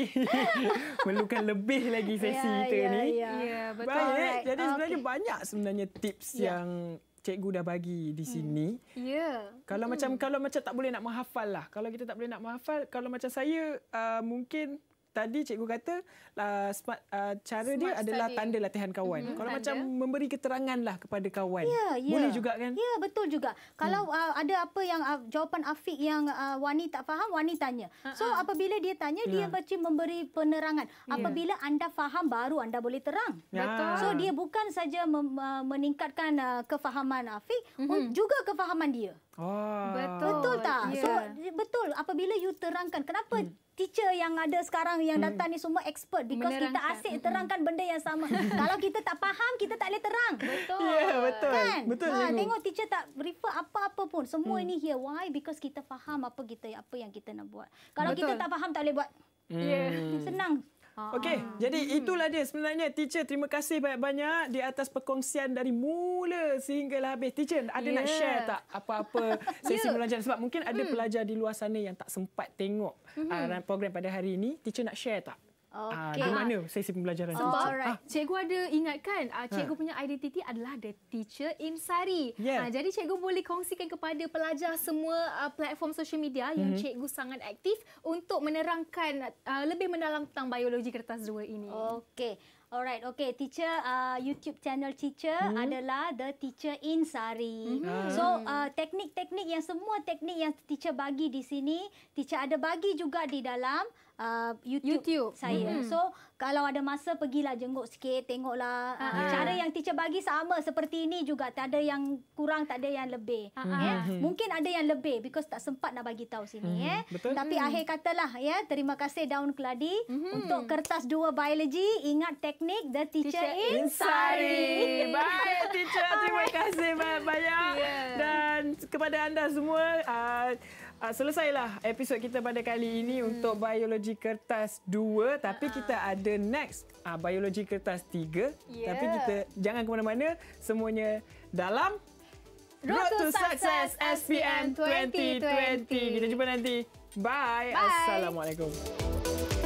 [laughs] Memerlukan lebih lagi sesi yeah, kita yeah, ni. Ya, yeah. yeah, betul. Baik. Right. Jadi okay. sebenarnya banyak sebenarnya tips yeah. yang cikgu dah bagi di hmm. sini. Hmm. Ya. Yeah. Kalau hmm. macam kalau macam tak boleh nak menghafal lah. Kalau kita tak boleh nak menghafal, kalau macam saya uh, mungkin tadi cikgu kata uh, smart, uh, cara smart dia study. adalah tanda latihan kawan. Mm-hmm. Kalau tanda. macam memberi keterangan lah kepada kawan. Yeah, yeah. Boleh juga kan? Ya, yeah, betul juga. Kalau hmm. uh, ada apa yang uh, jawapan Afiq yang uh, Wani tak faham, Wani tanya. Ha, so uh-huh. apabila dia tanya, yeah. dia ya. macam memberi penerangan. Yeah. Apabila anda faham, baru anda boleh terang. Yeah. Betul. So dia bukan saja mem- uh, meningkatkan uh, kefahaman Afiq, mm-hmm. juga kefahaman dia. Oh, betul. betul tak? Yeah. So betul apabila you terangkan kenapa hmm. teacher yang ada sekarang yang hmm. datang ni semua expert because Menerangkan. kita asyik hmm. terangkan benda yang sama. [laughs] Kalau kita tak faham kita tak boleh terang. Betul. Yeah, betul. Kan? Betul. Ha, tengok teacher tak refer apa-apa pun. Semua hmm. ni here why because kita faham apa kita apa yang kita nak buat. Kalau betul. kita tak faham tak boleh buat. Hmm. Yeah. Senang. Okey, ah. jadi hmm. itulah dia sebenarnya. Teacher, terima kasih banyak-banyak di atas perkongsian dari mula sehingga lah habis. Teacher, ada yeah. nak share tak apa-apa [laughs] sesi yeah. belajar? Sebab mungkin ada hmm. pelajar di luar sana yang tak sempat tengok uh, program pada hari ini. Teacher nak share tak? Okay. Ah, di mana saya simpan pembelajaran? Sebab, oh, right. Ah. cikgu ada ingatkan, ah, ha. cikgu punya identiti adalah the teacher in Sari. Yeah. Jadi, cikgu boleh kongsikan kepada pelajar semua ah, platform sosial media mm-hmm. yang mhm. cikgu sangat aktif untuk menerangkan lebih mendalam tentang biologi kertas dua ini. Okey. Alright, okay. Teacher, uh, YouTube channel teacher hmm. adalah The Teacher in Sari. Hmm. So, uh, teknik-teknik yang semua teknik yang teacher bagi di sini, teacher ada bagi juga di dalam uh, YouTube, YouTube saya. Mm-hmm. So kalau ada masa pergilah jenguk sikit, tengoklah uh-huh. cara yang teacher bagi sama seperti ini juga. Tak ada yang kurang, tak ada yang lebih. Uh-huh. Yeah. Mm-hmm. Mungkin ada yang lebih because tak sempat nak bagi tahu sini uh-huh. eh. Betul? Tapi uh-huh. akhir katalah ya, yeah. terima kasih Daun Keladi uh-huh. untuk kertas dua biology. Ingat teknik the teacher, teacher inside. Bye teacher, terima [laughs] kasih banyak-banyak. Yeah. Dan kepada anda semua uh, uh, selesailah episod kita pada kali ini hmm. untuk biologi kertas 2 tapi uh-huh. kita ada next uh, biologi kertas 3 yeah. tapi kita jangan ke mana-mana semuanya dalam Road, to Success SPM 2020. 2020 kita jumpa nanti bye, bye. assalamualaikum